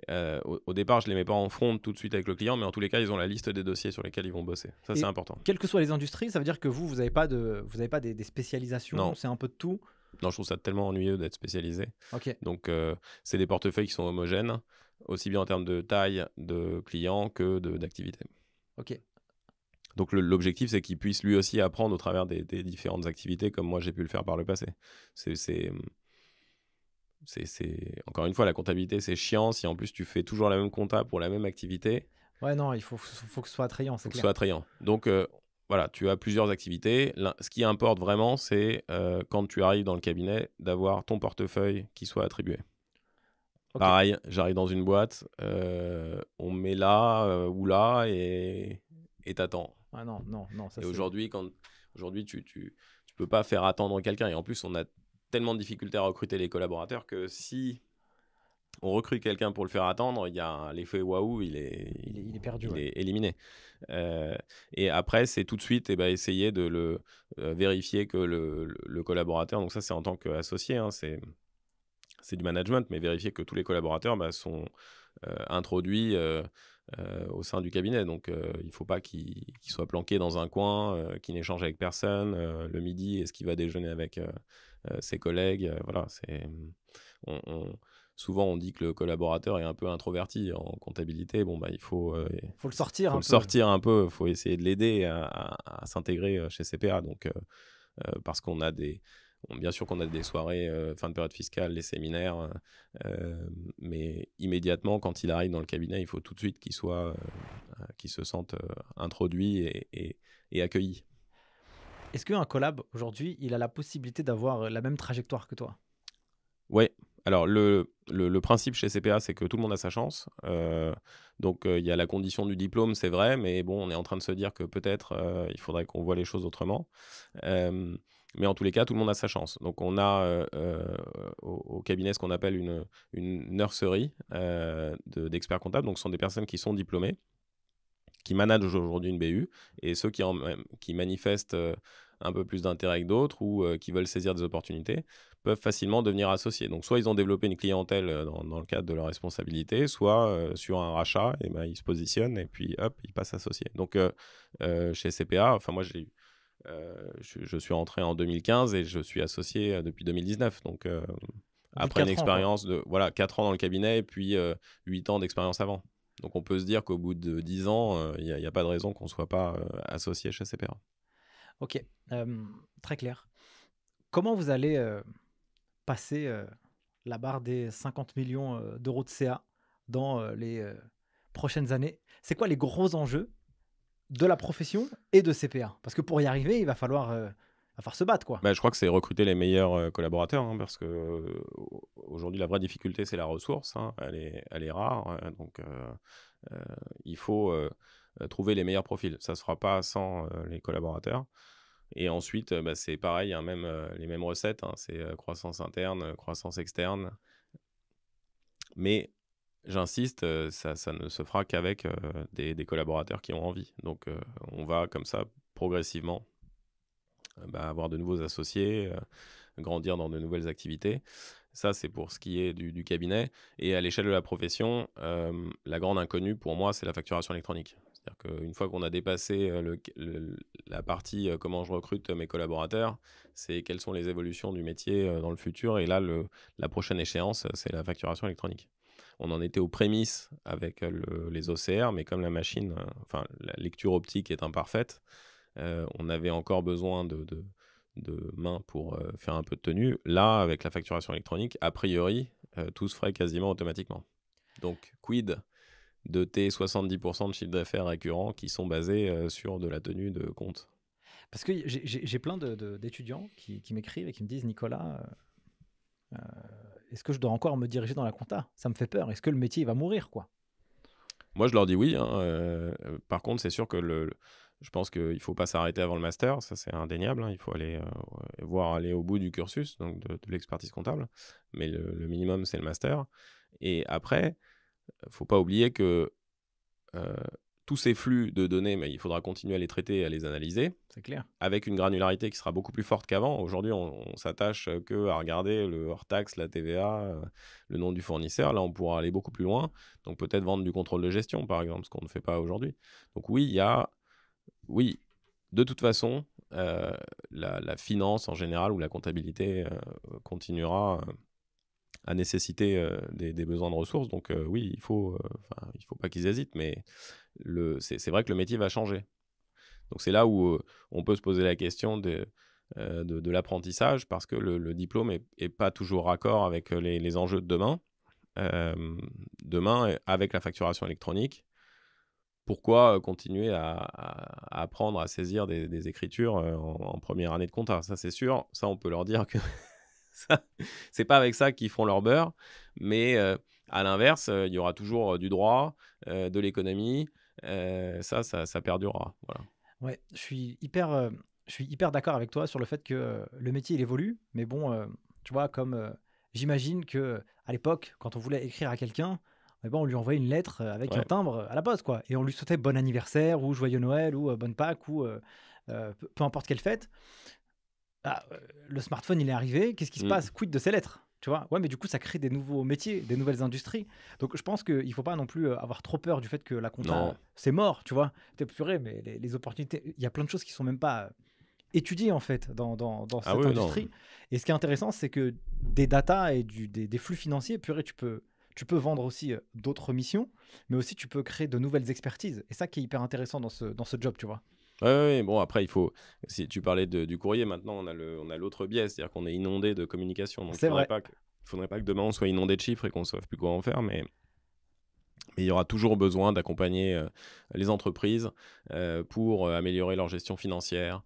Euh, au, départ, je les mets pas en front tout de suite avec le client, mais en tous les cas, ils ont la liste des dossiers sur lesquels ils vont bosser. Ça, c'est important. Quelles que soient les industries, ça veut dire que vous, vous n'avez pas, de, vous avez pas des spécialisations, c'est un peu de tout. Non, je trouve ça tellement ennuyeux d'être spécialisé. Ok. Donc, euh, c'est des portefeuilles qui sont homogènes, aussi bien en termes de taille de clients que d'activité. Ok. Donc, l'objectif, c'est qu'il puisse lui aussi apprendre au travers des, différentes activités, comme moi j'ai pu le faire par le passé. C'est. C'est encore une fois la comptabilité, c'est chiant si en plus tu fais toujours la même compta pour la même activité. Ouais non, il faut, faut que ce soit attrayant. Faut clair. que ce soit attrayant. Donc euh, voilà, tu as plusieurs activités. ce qui importe vraiment, c'est euh, quand tu arrives dans le cabinet, d'avoir ton portefeuille qui soit attribué. Pareil, j'arrive dans une boîte, euh, on met là euh, ou là et t'attends. Ah non, non, non. Ça et aujourd'hui, aujourd'hui tu, tu, peux pas faire attendre quelqu'un. Et en plus, on a tellement de difficultés à recruter les collaborateurs que si on recrute quelqu'un pour le faire attendre, il y a l'effet waouh, il est, il est, perdu, il est éliminé. Euh, et après, c'est tout de suite et eh ben, essayer de le euh, vérifier que le, collaborateur, donc ça c'est en tant qu'associé, hein, c'est c'est du management, mais vérifier que tous les collaborateurs bah, sont euh, introduits au sein du cabinet. Donc il ne faut pas qu'il soit planqué dans un coin, qu'il n'échange avec personne le midi, est-ce qu'il va déjeuner avec ses collègues, voilà, c'est souvent on dit que le collaborateur est un peu introverti en comptabilité. Bon, bah, il faut, euh, faut le sortir, un peu. sortir un peu. Il faut essayer de l'aider à, s'intégrer euh, chez CPA. Donc, euh, parce qu'on a des, bien sûr qu'on a des soirées fin de période fiscale, les séminaires, mais immédiatement quand il arrive dans le cabinet, il faut tout de suite qu'il soit, qu'il se sente introduit et, accueilli. Est-ce qu'un collab aujourd'hui, il a la possibilité d'avoir la même trajectoire que toi Oui. Alors, le, principe chez CPA, c'est que tout le monde a sa chance. Euh, donc, euh, il y a la condition du diplôme, c'est vrai, mais bon, on est en train de se dire que peut-être euh, il faudrait qu'on voit les choses autrement. mais en tous les cas, tout le monde a sa chance. Donc, on a au, cabinet ce qu'on appelle une, une d'experts comptables. Donc, ce sont des personnes qui sont diplômées, qui managent aujourd'hui une BU, et ceux qui, qui manifestent un peu plus d'intérêt que d'autres ou qui veulent saisir des opportunités peuvent facilement devenir associés. Donc, soit ils ont développé une clientèle euh, dans, le cadre de leur responsabilité, soit euh, sur un rachat, et eh ben, ils se positionnent et puis hop, ils passent associés. Donc, euh, chez CPA, enfin, moi, j'ai je, je, suis rentré en 2015 et je suis associé depuis 2019. Donc, après une expérience de voilà, 4 ans dans le cabinet et puis 8 ans d'expérience avant. Donc, on peut se dire qu'au bout de 10 ans, il n'y a, a, pas de raison qu'on ne soit pas associé chez CPA. Ok, très clair. Comment vous allez passer euh, la barre des 50 millions euh, d'euros de CA dans euh, les prochaines années C'est quoi les gros enjeux de la profession et de CPA Parce que pour y arriver, il va falloir, se battre. Quoi. Bah, je crois que c'est recruter les meilleurs collaborateurs, hein, parce que aujourd'hui, la vraie difficulté, c'est la ressource. Hein. elle, est, rare. donc, il faut trouver les meilleurs profils. Ça ne se fera pas sans les collaborateurs. Et ensuite, bah, c'est pareil, hein, même, euh, les mêmes recettes. Hein, c'est euh, croissance interne, euh, croissance externe. Mais j'insiste, ça, ne se fera qu'avec des, collaborateurs qui ont envie. Donc, on va comme ça progressivement bah, avoir de nouveaux associés, grandir dans de nouvelles activités. Ça, c'est pour ce qui est du cabinet. Et à l'échelle de la profession, la grande inconnue pour moi, c'est la facturation électronique. C'est-à-dire qu'une fois qu'on a dépassé euh, la partie euh, comment je recrute mes collaborateurs, c'est quelles sont les évolutions du métier euh, dans le futur. Et là, la prochaine échéance, c'est la facturation électronique. On en était aux prémices avec les OCR, mais comme la machine, enfin, la lecture optique est imparfaite, on avait encore besoin de, mains pour faire un peu de tenue. Là, avec la facturation électronique, a priori, tout se ferait quasiment automatiquement. Donc, quid de tes 70% de chiffre d'affaires récurrents qui sont basés euh, sur de la tenue de compte Parce que j'ai plein d'étudiants qui, m'écrivent et qui me disent Nicolas, euh, euh, est-ce que je dois encore me diriger dans la compta Ça me fait peur. Est-ce que le métier va mourir quoi Moi, je leur dis oui. Hein, par contre, c'est sûr que le, je pense qu'il ne faut pas s'arrêter avant le master, ça c'est indéniable, hein. il faut aller voir aller au bout du cursus, donc de, l'expertise comptable, mais le minimum c'est le master. Et après, faut pas oublier que euh, tous ces flux de données, mais il faudra continuer à les traiter, à les analyser. C'est clair. Avec une granularité qui sera beaucoup plus forte qu'avant. Aujourd'hui, on, ne s'attache euh, que à regarder le hors-taxe, la TVA, euh, le nom du fournisseur. Là, on pourra aller beaucoup plus loin. Donc peut-être vendre du contrôle de gestion, par exemple, ce qu'on ne fait pas aujourd'hui. Donc oui, il y a, oui, de toute façon, la, finance en général ou la comptabilité continuera à nécessiter euh, des, besoins de ressources. Donc euh, oui, il faut, euh, il faut pas qu'ils hésitent, mais c'est vrai que le métier va changer. Donc c'est là où on peut se poser la question de, de, l'apprentissage parce que le, diplôme est, pas toujours raccord avec les, enjeux de demain. demain, avec la facturation électronique, pourquoi continuer à, apprendre à saisir des, écritures en, en, première année de compta Ça c'est sûr, ça on peut leur dire que c'est pas avec ça qu'ils font leur beurre. Mais euh, à l'inverse, euh, il y aura toujours euh, du droit, de l'économie. Ça, ça, ça, perdurera. Ouais, je suis hyper, je hyper d'accord avec toi sur le fait que le métier il évolue. Mais bon, tu vois, comme j'imagine que à l'époque, quand on voulait écrire à quelqu'un, eh ben, on lui envoyait une lettre avec un timbre à la poste, quoi. Et on lui souhaitait bon anniversaire ou joyeux Noël ou bonne Pâques ou peu importe quelle fête. Bah, euh, le smartphone, il est arrivé, qu'est-ce qui se mm. passe Quid de ces lettres tu vois ouais mais du coup ça crée des nouveaux métiers des nouvelles industries donc je pense qu'il ne faut pas non plus euh, avoir trop peur du fait que la compta euh, c'est mort tu vois t'es purée mais les, opportunités il y a plein de choses qui sont même pas étudiées en fait dans, ah cette industrie et ce qui est intéressant c'est que des data et des, flux financiers purée tu peux tu peux vendre aussi d'autres missions mais aussi tu peux créer de nouvelles expertises et ça qui est hyper intéressant dans ce job tu vois oui, ouais, bon, après, il faut. Si tu parlais du courrier, maintenant, on a, l'autre biais, c'est-à-dire qu'on est inondé de communication. Donc, il faudrait faudrait pas que demain, on soit inondé de chiffres et qu'on ne sache plus quoi en faire, mais. il y aura toujours besoin d'accompagner euh, les entreprises euh, pour euh, améliorer leur gestion financière,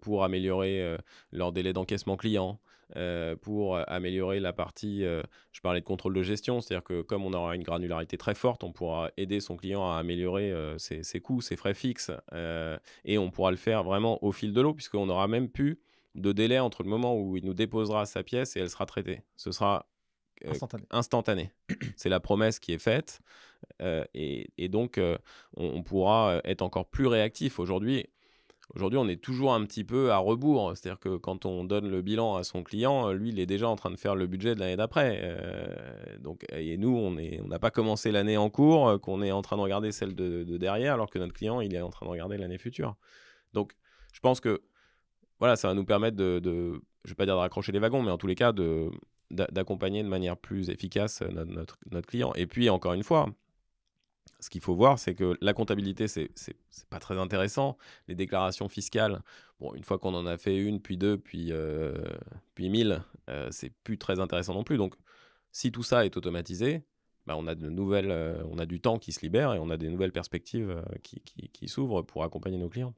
pour améliorer leur délai d'encaissement client, euh, pour euh, améliorer la partie, euh, je parlais de contrôle de gestion, c'est-à-dire que comme on aura une granularité très forte, on pourra aider son client à améliorer ses, coûts, ses frais fixes, et on pourra le faire vraiment au fil de l'eau, puisqu'on aura même plus de délai entre le moment où il nous déposera sa pièce et elle sera traitée. Ce sera instantané. C'est la promesse qui est faite. et, donc, on, pourra être encore plus réactif. Aujourd'hui, Aujourd'hui, on est toujours un petit peu à rebours. Hein. C'est-à-dire que quand on donne le bilan à son client, euh, lui, il est déjà en train de faire le budget de l'année d'après. Euh, donc, et nous, on n'a on pas commencé l'année en cours, euh, qu'on est en train de regarder celle de, derrière, alors que notre client, il est en train de regarder l'année future. Donc, je pense que voilà, ça va nous permettre de, je ne vais pas dire de raccrocher les wagons, mais en tous les cas, de, d'accompagner de manière plus efficace notre, notre client. Et puis, encore une fois, ce qu'il faut voir, c'est que la comptabilité, c'est pas très intéressant. Les déclarations fiscales, bon, une fois qu'on en a fait une, puis deux, puis, euh, puis mille, euh, c'est plus très intéressant non plus. Donc, si tout ça est automatisé, bah, on, a de nouvelles, euh, on a du temps qui se libère et on a des nouvelles perspectives qui, s'ouvrent pour accompagner nos clients.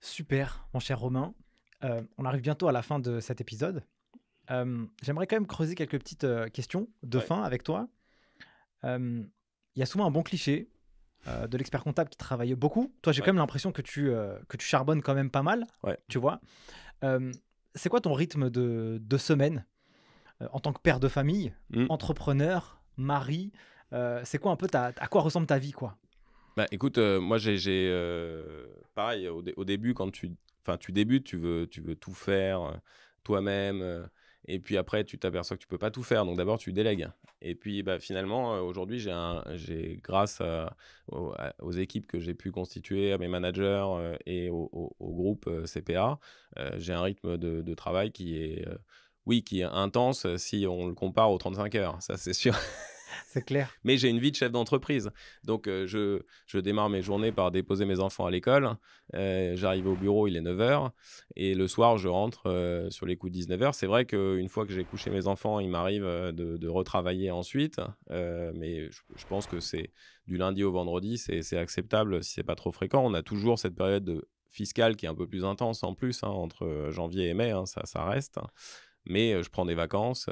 Super, mon cher Romain. on arrive bientôt à la fin de cet épisode. J'aimerais quand même creuser quelques petites questions de fin avec toi il y a souvent un bon cliché euh, de l'expert comptable qui travaille beaucoup. Toi, j'ai quand même l'impression que, tu euh, que tu charbonnes quand même pas mal. Tu vois. Euh, c'est quoi ton rythme de, de semaine en tant que père de famille, mmh. entrepreneur, mari C'est quoi un peu à quoi ressemble ta vie quoi bah, écoute, moi j'ai pareil au, au, début quand tu, tu débutes, tu veux, tu veux tout faire toi-même. Et puis après, tu t'aperçois que tu peux pas tout faire. Donc d'abord, tu délègues. Et puis bah, finalement, euh, aujourd'hui, j'ai, j'ai grâce aux, équipes que j'ai pu constituer, à mes managers euh, et au, groupe euh, CPA, j'ai un rythme de, travail qui est, oui, qui est intense si on le compare aux 35 heures. Ça, c'est sûr. C'est clair. Mais j'ai une vie de chef d'entreprise. Donc, euh, je, démarre mes journées par déposer mes enfants à l'école. Euh, j'arrive au bureau, il est 9h. Et le soir, je rentre euh, sur les coups de 19h. C'est vrai qu'une fois que j'ai couché mes enfants, il m'arrive de, retravailler ensuite. mais je, pense que c'est du lundi au vendredi, c'est acceptable si c'est pas trop fréquent. On a toujours cette période fiscale qui est un peu plus intense en plus, hein, entre janvier et mai, hein, ça, ça reste. Mais je prends des vacances.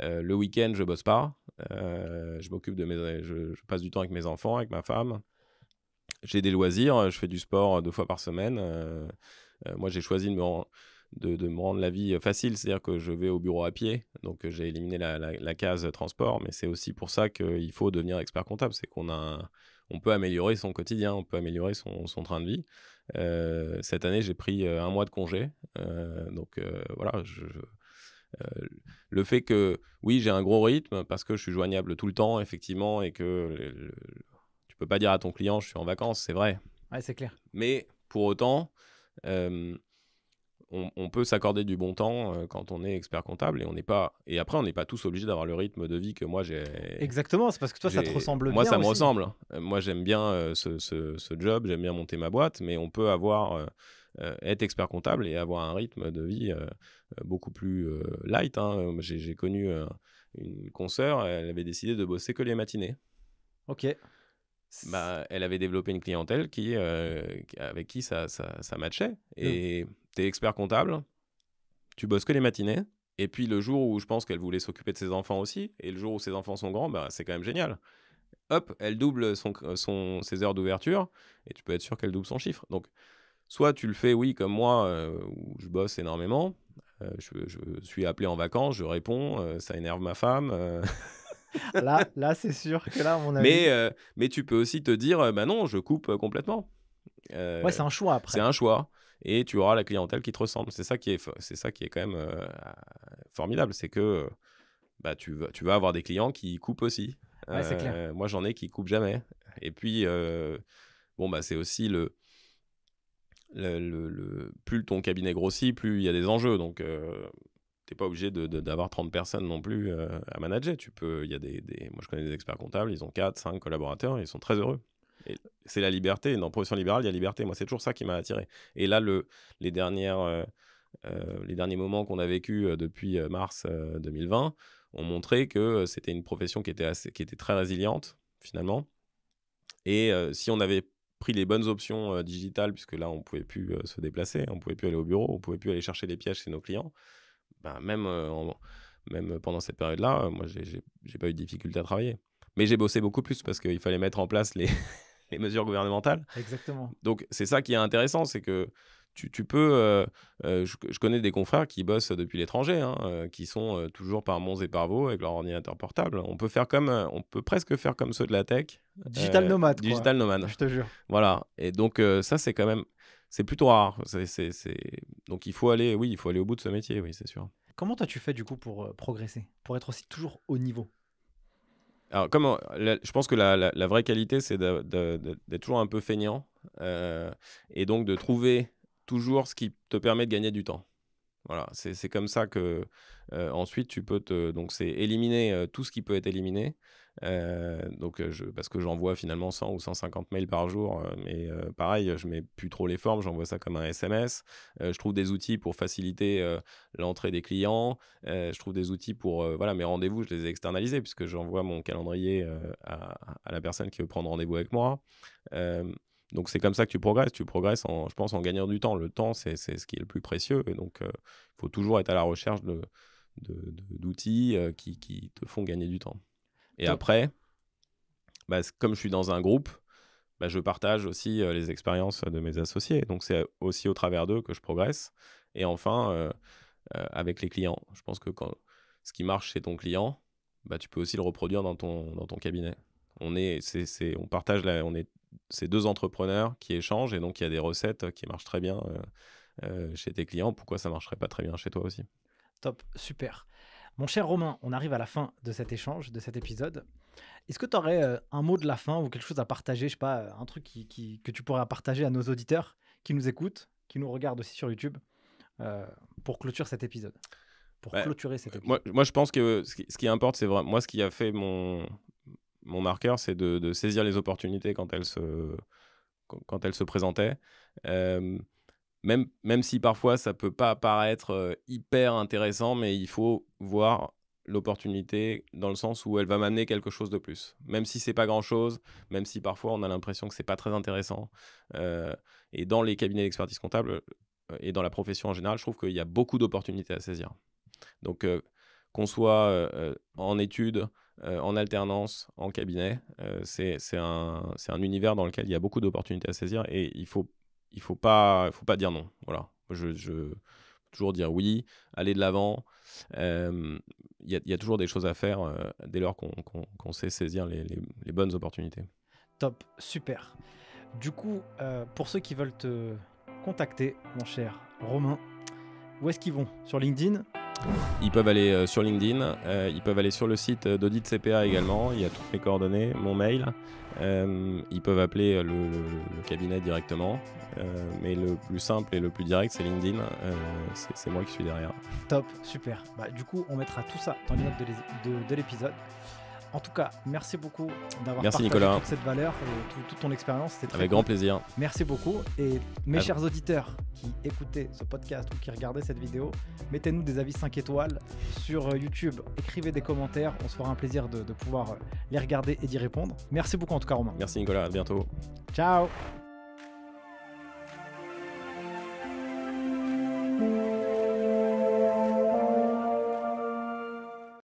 le week-end, je bosse pas. Euh, je m'occupe de mes, je, passe du temps avec mes enfants, avec ma femme. J'ai des loisirs, euh, je fais du sport euh, deux fois par semaine. moi, j'ai choisi de me rendre de, me rendre la vie facile, c'est-à-dire que je vais au bureau à pied, donc j'ai éliminé la, la, case transport, mais c'est aussi pour ça qu'il faut devenir expert comptable, c'est qu'on a, on peut améliorer son quotidien, on peut améliorer son, son train de vie. cette année, j'ai pris un mois de congé, donc voilà, je, euh, le fait que, oui, j'ai un gros rythme parce que je suis joignable tout le temps, effectivement, et que tu peux pas dire à ton client, je suis en vacances, c'est vrai. Ouais, c'est clair. Mais pour autant, euh, on, peut s'accorder du bon temps euh, quand on est expert comptable et on n'est pas et après on n'est pas tous obligés d'avoir le rythme de vie que moi j'ai exactement c'est parce que toi ça te ressemble moi ça me ressemble moi j'aime bien ce, job j'aime bien monter ma boîte mais on peut avoir euh, être expert comptable et avoir un rythme de vie euh, euh, beaucoup plus light. Hein. J'ai connu une consoeur, elle avait décidé de bosser que les matinées. Ok. Bah, elle avait développé une clientèle qui, avec qui ça, ça, ça matchait. Et hmm. t'es tu es expert comptable, tu bosses que les matinées. Et puis le jour où je pense qu'elle voulait s'occuper de ses enfants aussi, et le jour où ses enfants sont grands, bah, c'est quand même génial. Hop, elle double son ses heures d'ouverture, et tu peux être sûr qu'elle double son chiffre. Donc, Soit tu le fais, oui, comme moi, euh, où je bosse énormément. Euh, je, suis appelé en vacances, je réponds, euh, ça énerve ma femme. là, là c'est sûr que là, on a. Mais, mais tu peux aussi te dire, bah non, je coupe complètement. ouais, c'est un choix après. C'est un choix. Et tu auras la clientèle qui te ressemble. C'est ça qui est, c'est ça qui est quand même formidable. C'est que bah, tu, vas, tu vas avoir des clients qui coupent aussi. Moi, j'en ai qui coupent jamais. Et puis, bon, bah, c'est aussi le, le, plus ton cabinet grossit, plus il y a des enjeux. Donc, euh, t'es tu n'es pas obligé d'avoir 30 personnes non plus euh, à manager. Tu peux, il y a des, moi, je connais des experts comptables, ils ont 4, 5 collaborateurs, ils sont très heureux. C'est la liberté. Dans Profession libérale, il y a liberté. Moi, c'est toujours ça qui m'a attiré. Et là, le, les, dernières, euh, les derniers moments qu'on a vécu depuis mars 2020 ont montré que c'était une profession qui était, qui était très résiliente, finalement. Et si on avait pris les bonnes options euh, digitales, puisque là, on ne pouvait plus euh, se déplacer, on pouvait plus aller au bureau, on pouvait plus aller chercher des pièges chez nos clients, bah, même, euh, même pendant cette période-là, moi, j'ai pas eu de difficulté à travailler. Mais j'ai bossé beaucoup plus parce qu'il fallait mettre en place les, les mesures gouvernementales. Exactement. Donc, c'est ça qui est intéressant, c'est que tu, tu peux. Euh, euh, je, connais des confrères qui bossent depuis l'étranger, hein, euh, qui sont toujours par Mons et par Vaux avec leur ordinateur portable. On peut faire comme, on peut presque faire comme ceux de la tech. Digital nomade. Digital nomade. Je te jure. Voilà. Et donc ça, c'est quand même, c'est plutôt rare. c'est Donc il faut aller, oui, il faut aller au bout de ce métier, oui, c'est sûr. Comment as tu fait, du coup pour progresser, pour être aussi toujours au niveau alors, comment je pense que la, la, vraie qualité, c'est d'être toujours un peu feignant et donc de trouver toujours ce qui te permet de gagner du temps. Voilà, c'est comme ça que euh, ensuite tu peux te. Donc, c'est éliminer euh, tout ce qui peut être éliminé. Euh, donc, je, parce que j'envoie finalement 100 ou 150 mails par jour, mais pareil, je mets plus trop les formes, j'envoie ça comme un SMS. je trouve des outils pour faciliter l'entrée des clients. je trouve des outils pour. voilà, mes rendez-vous, je les ai externalisés puisque j'envoie mon calendrier à, à, la personne qui veut prendre rendez-vous avec moi. Donc c'est comme ça que tu progresses. Tu progresses, en, je pense, en gagnant du temps. Le temps, c'est ce qui est le plus précieux. Et donc, il euh, faut toujours être à la recherche d'outils de, euh, qui, te font gagner du temps. Et après, bah, comme je suis dans un groupe, bah, je partage aussi euh, les expériences de mes associés. Donc c'est aussi au travers d'eux que je progresse. Et enfin, avec les clients. Je pense que quand ce qui marche chez ton client, bah, tu peux aussi le reproduire dans ton, dans ton cabinet. On, est, c'est on partage la, on est ces deux entrepreneurs qui échangent et donc il y a des recettes qui marchent très bien euh, euh, chez tes clients. Pourquoi ça marcherait pas très bien chez toi aussi Top, super. Mon cher Romain, on arrive à la fin de cet échange, de cet épisode. Est-ce que tu aurais euh, un mot de la fin ou quelque chose à partager, je sais pas, un truc qui, que tu pourrais partager à nos auditeurs qui nous écoutent, qui nous regardent aussi sur YouTube pour clôturer cet épisode Pour clôturer cet épisode. Moi, je pense que ce qui, ce qui importe, c'est vraiment moi ce qui a fait mon, mon marqueur, c'est de, saisir les opportunités quand elles se, quand elles se présentaient. Euh, même, même si parfois ça peut pas paraître euh, hyper intéressant, mais il faut voir l'opportunité dans le sens où elle va m'amener quelque chose de plus. Même si c'est pas grand chose, même si parfois on a l'impression que c'est pas très intéressant. Euh, et dans les cabinets d'expertise comptable et dans la profession en général, je trouve qu'il y a beaucoup d'opportunités à saisir. Donc qu'on soit en études, euh, en alternance, en cabinet. Euh, c'est un, univers dans lequel il y a beaucoup d'opportunités à saisir et il ne faut, il faut, pas, faut pas dire non. Voilà. Je, je toujours dire oui, aller de l'avant. Euh, il y, a toujours des choses à faire dès lors qu'on sait saisir les, les, bonnes opportunités. Top, super. Du coup, pour ceux qui veulent te contacter, mon cher Romain, où est-ce qu'ils vont Sur LinkedIn ils peuvent aller euh, sur LinkedIn, euh, ils peuvent aller sur le site euh, d'audit CPA également, il y a toutes mes coordonnées, mon mail. ils peuvent appeler le, cabinet directement, mais le plus simple et le plus direct c'est LinkedIn, c'est moi qui suis derrière. Top, super. Bah, du coup on mettra tout ça dans les notes de l'épisode. En tout cas, merci beaucoup d'avoir partagé toute cette valeur, toute ton expérience. Avec grand plaisir. Merci beaucoup. Et mes chers auditeurs qui écoutaient ce podcast ou qui regardaient cette vidéo, mettez-nous des avis 5 étoiles sur euh, YouTube. Écrivez des commentaires. On se fera un plaisir de, de pouvoir euh, les regarder et d'y répondre. Merci beaucoup en tout cas, Romain. Merci Nicolas. À bientôt. Ciao.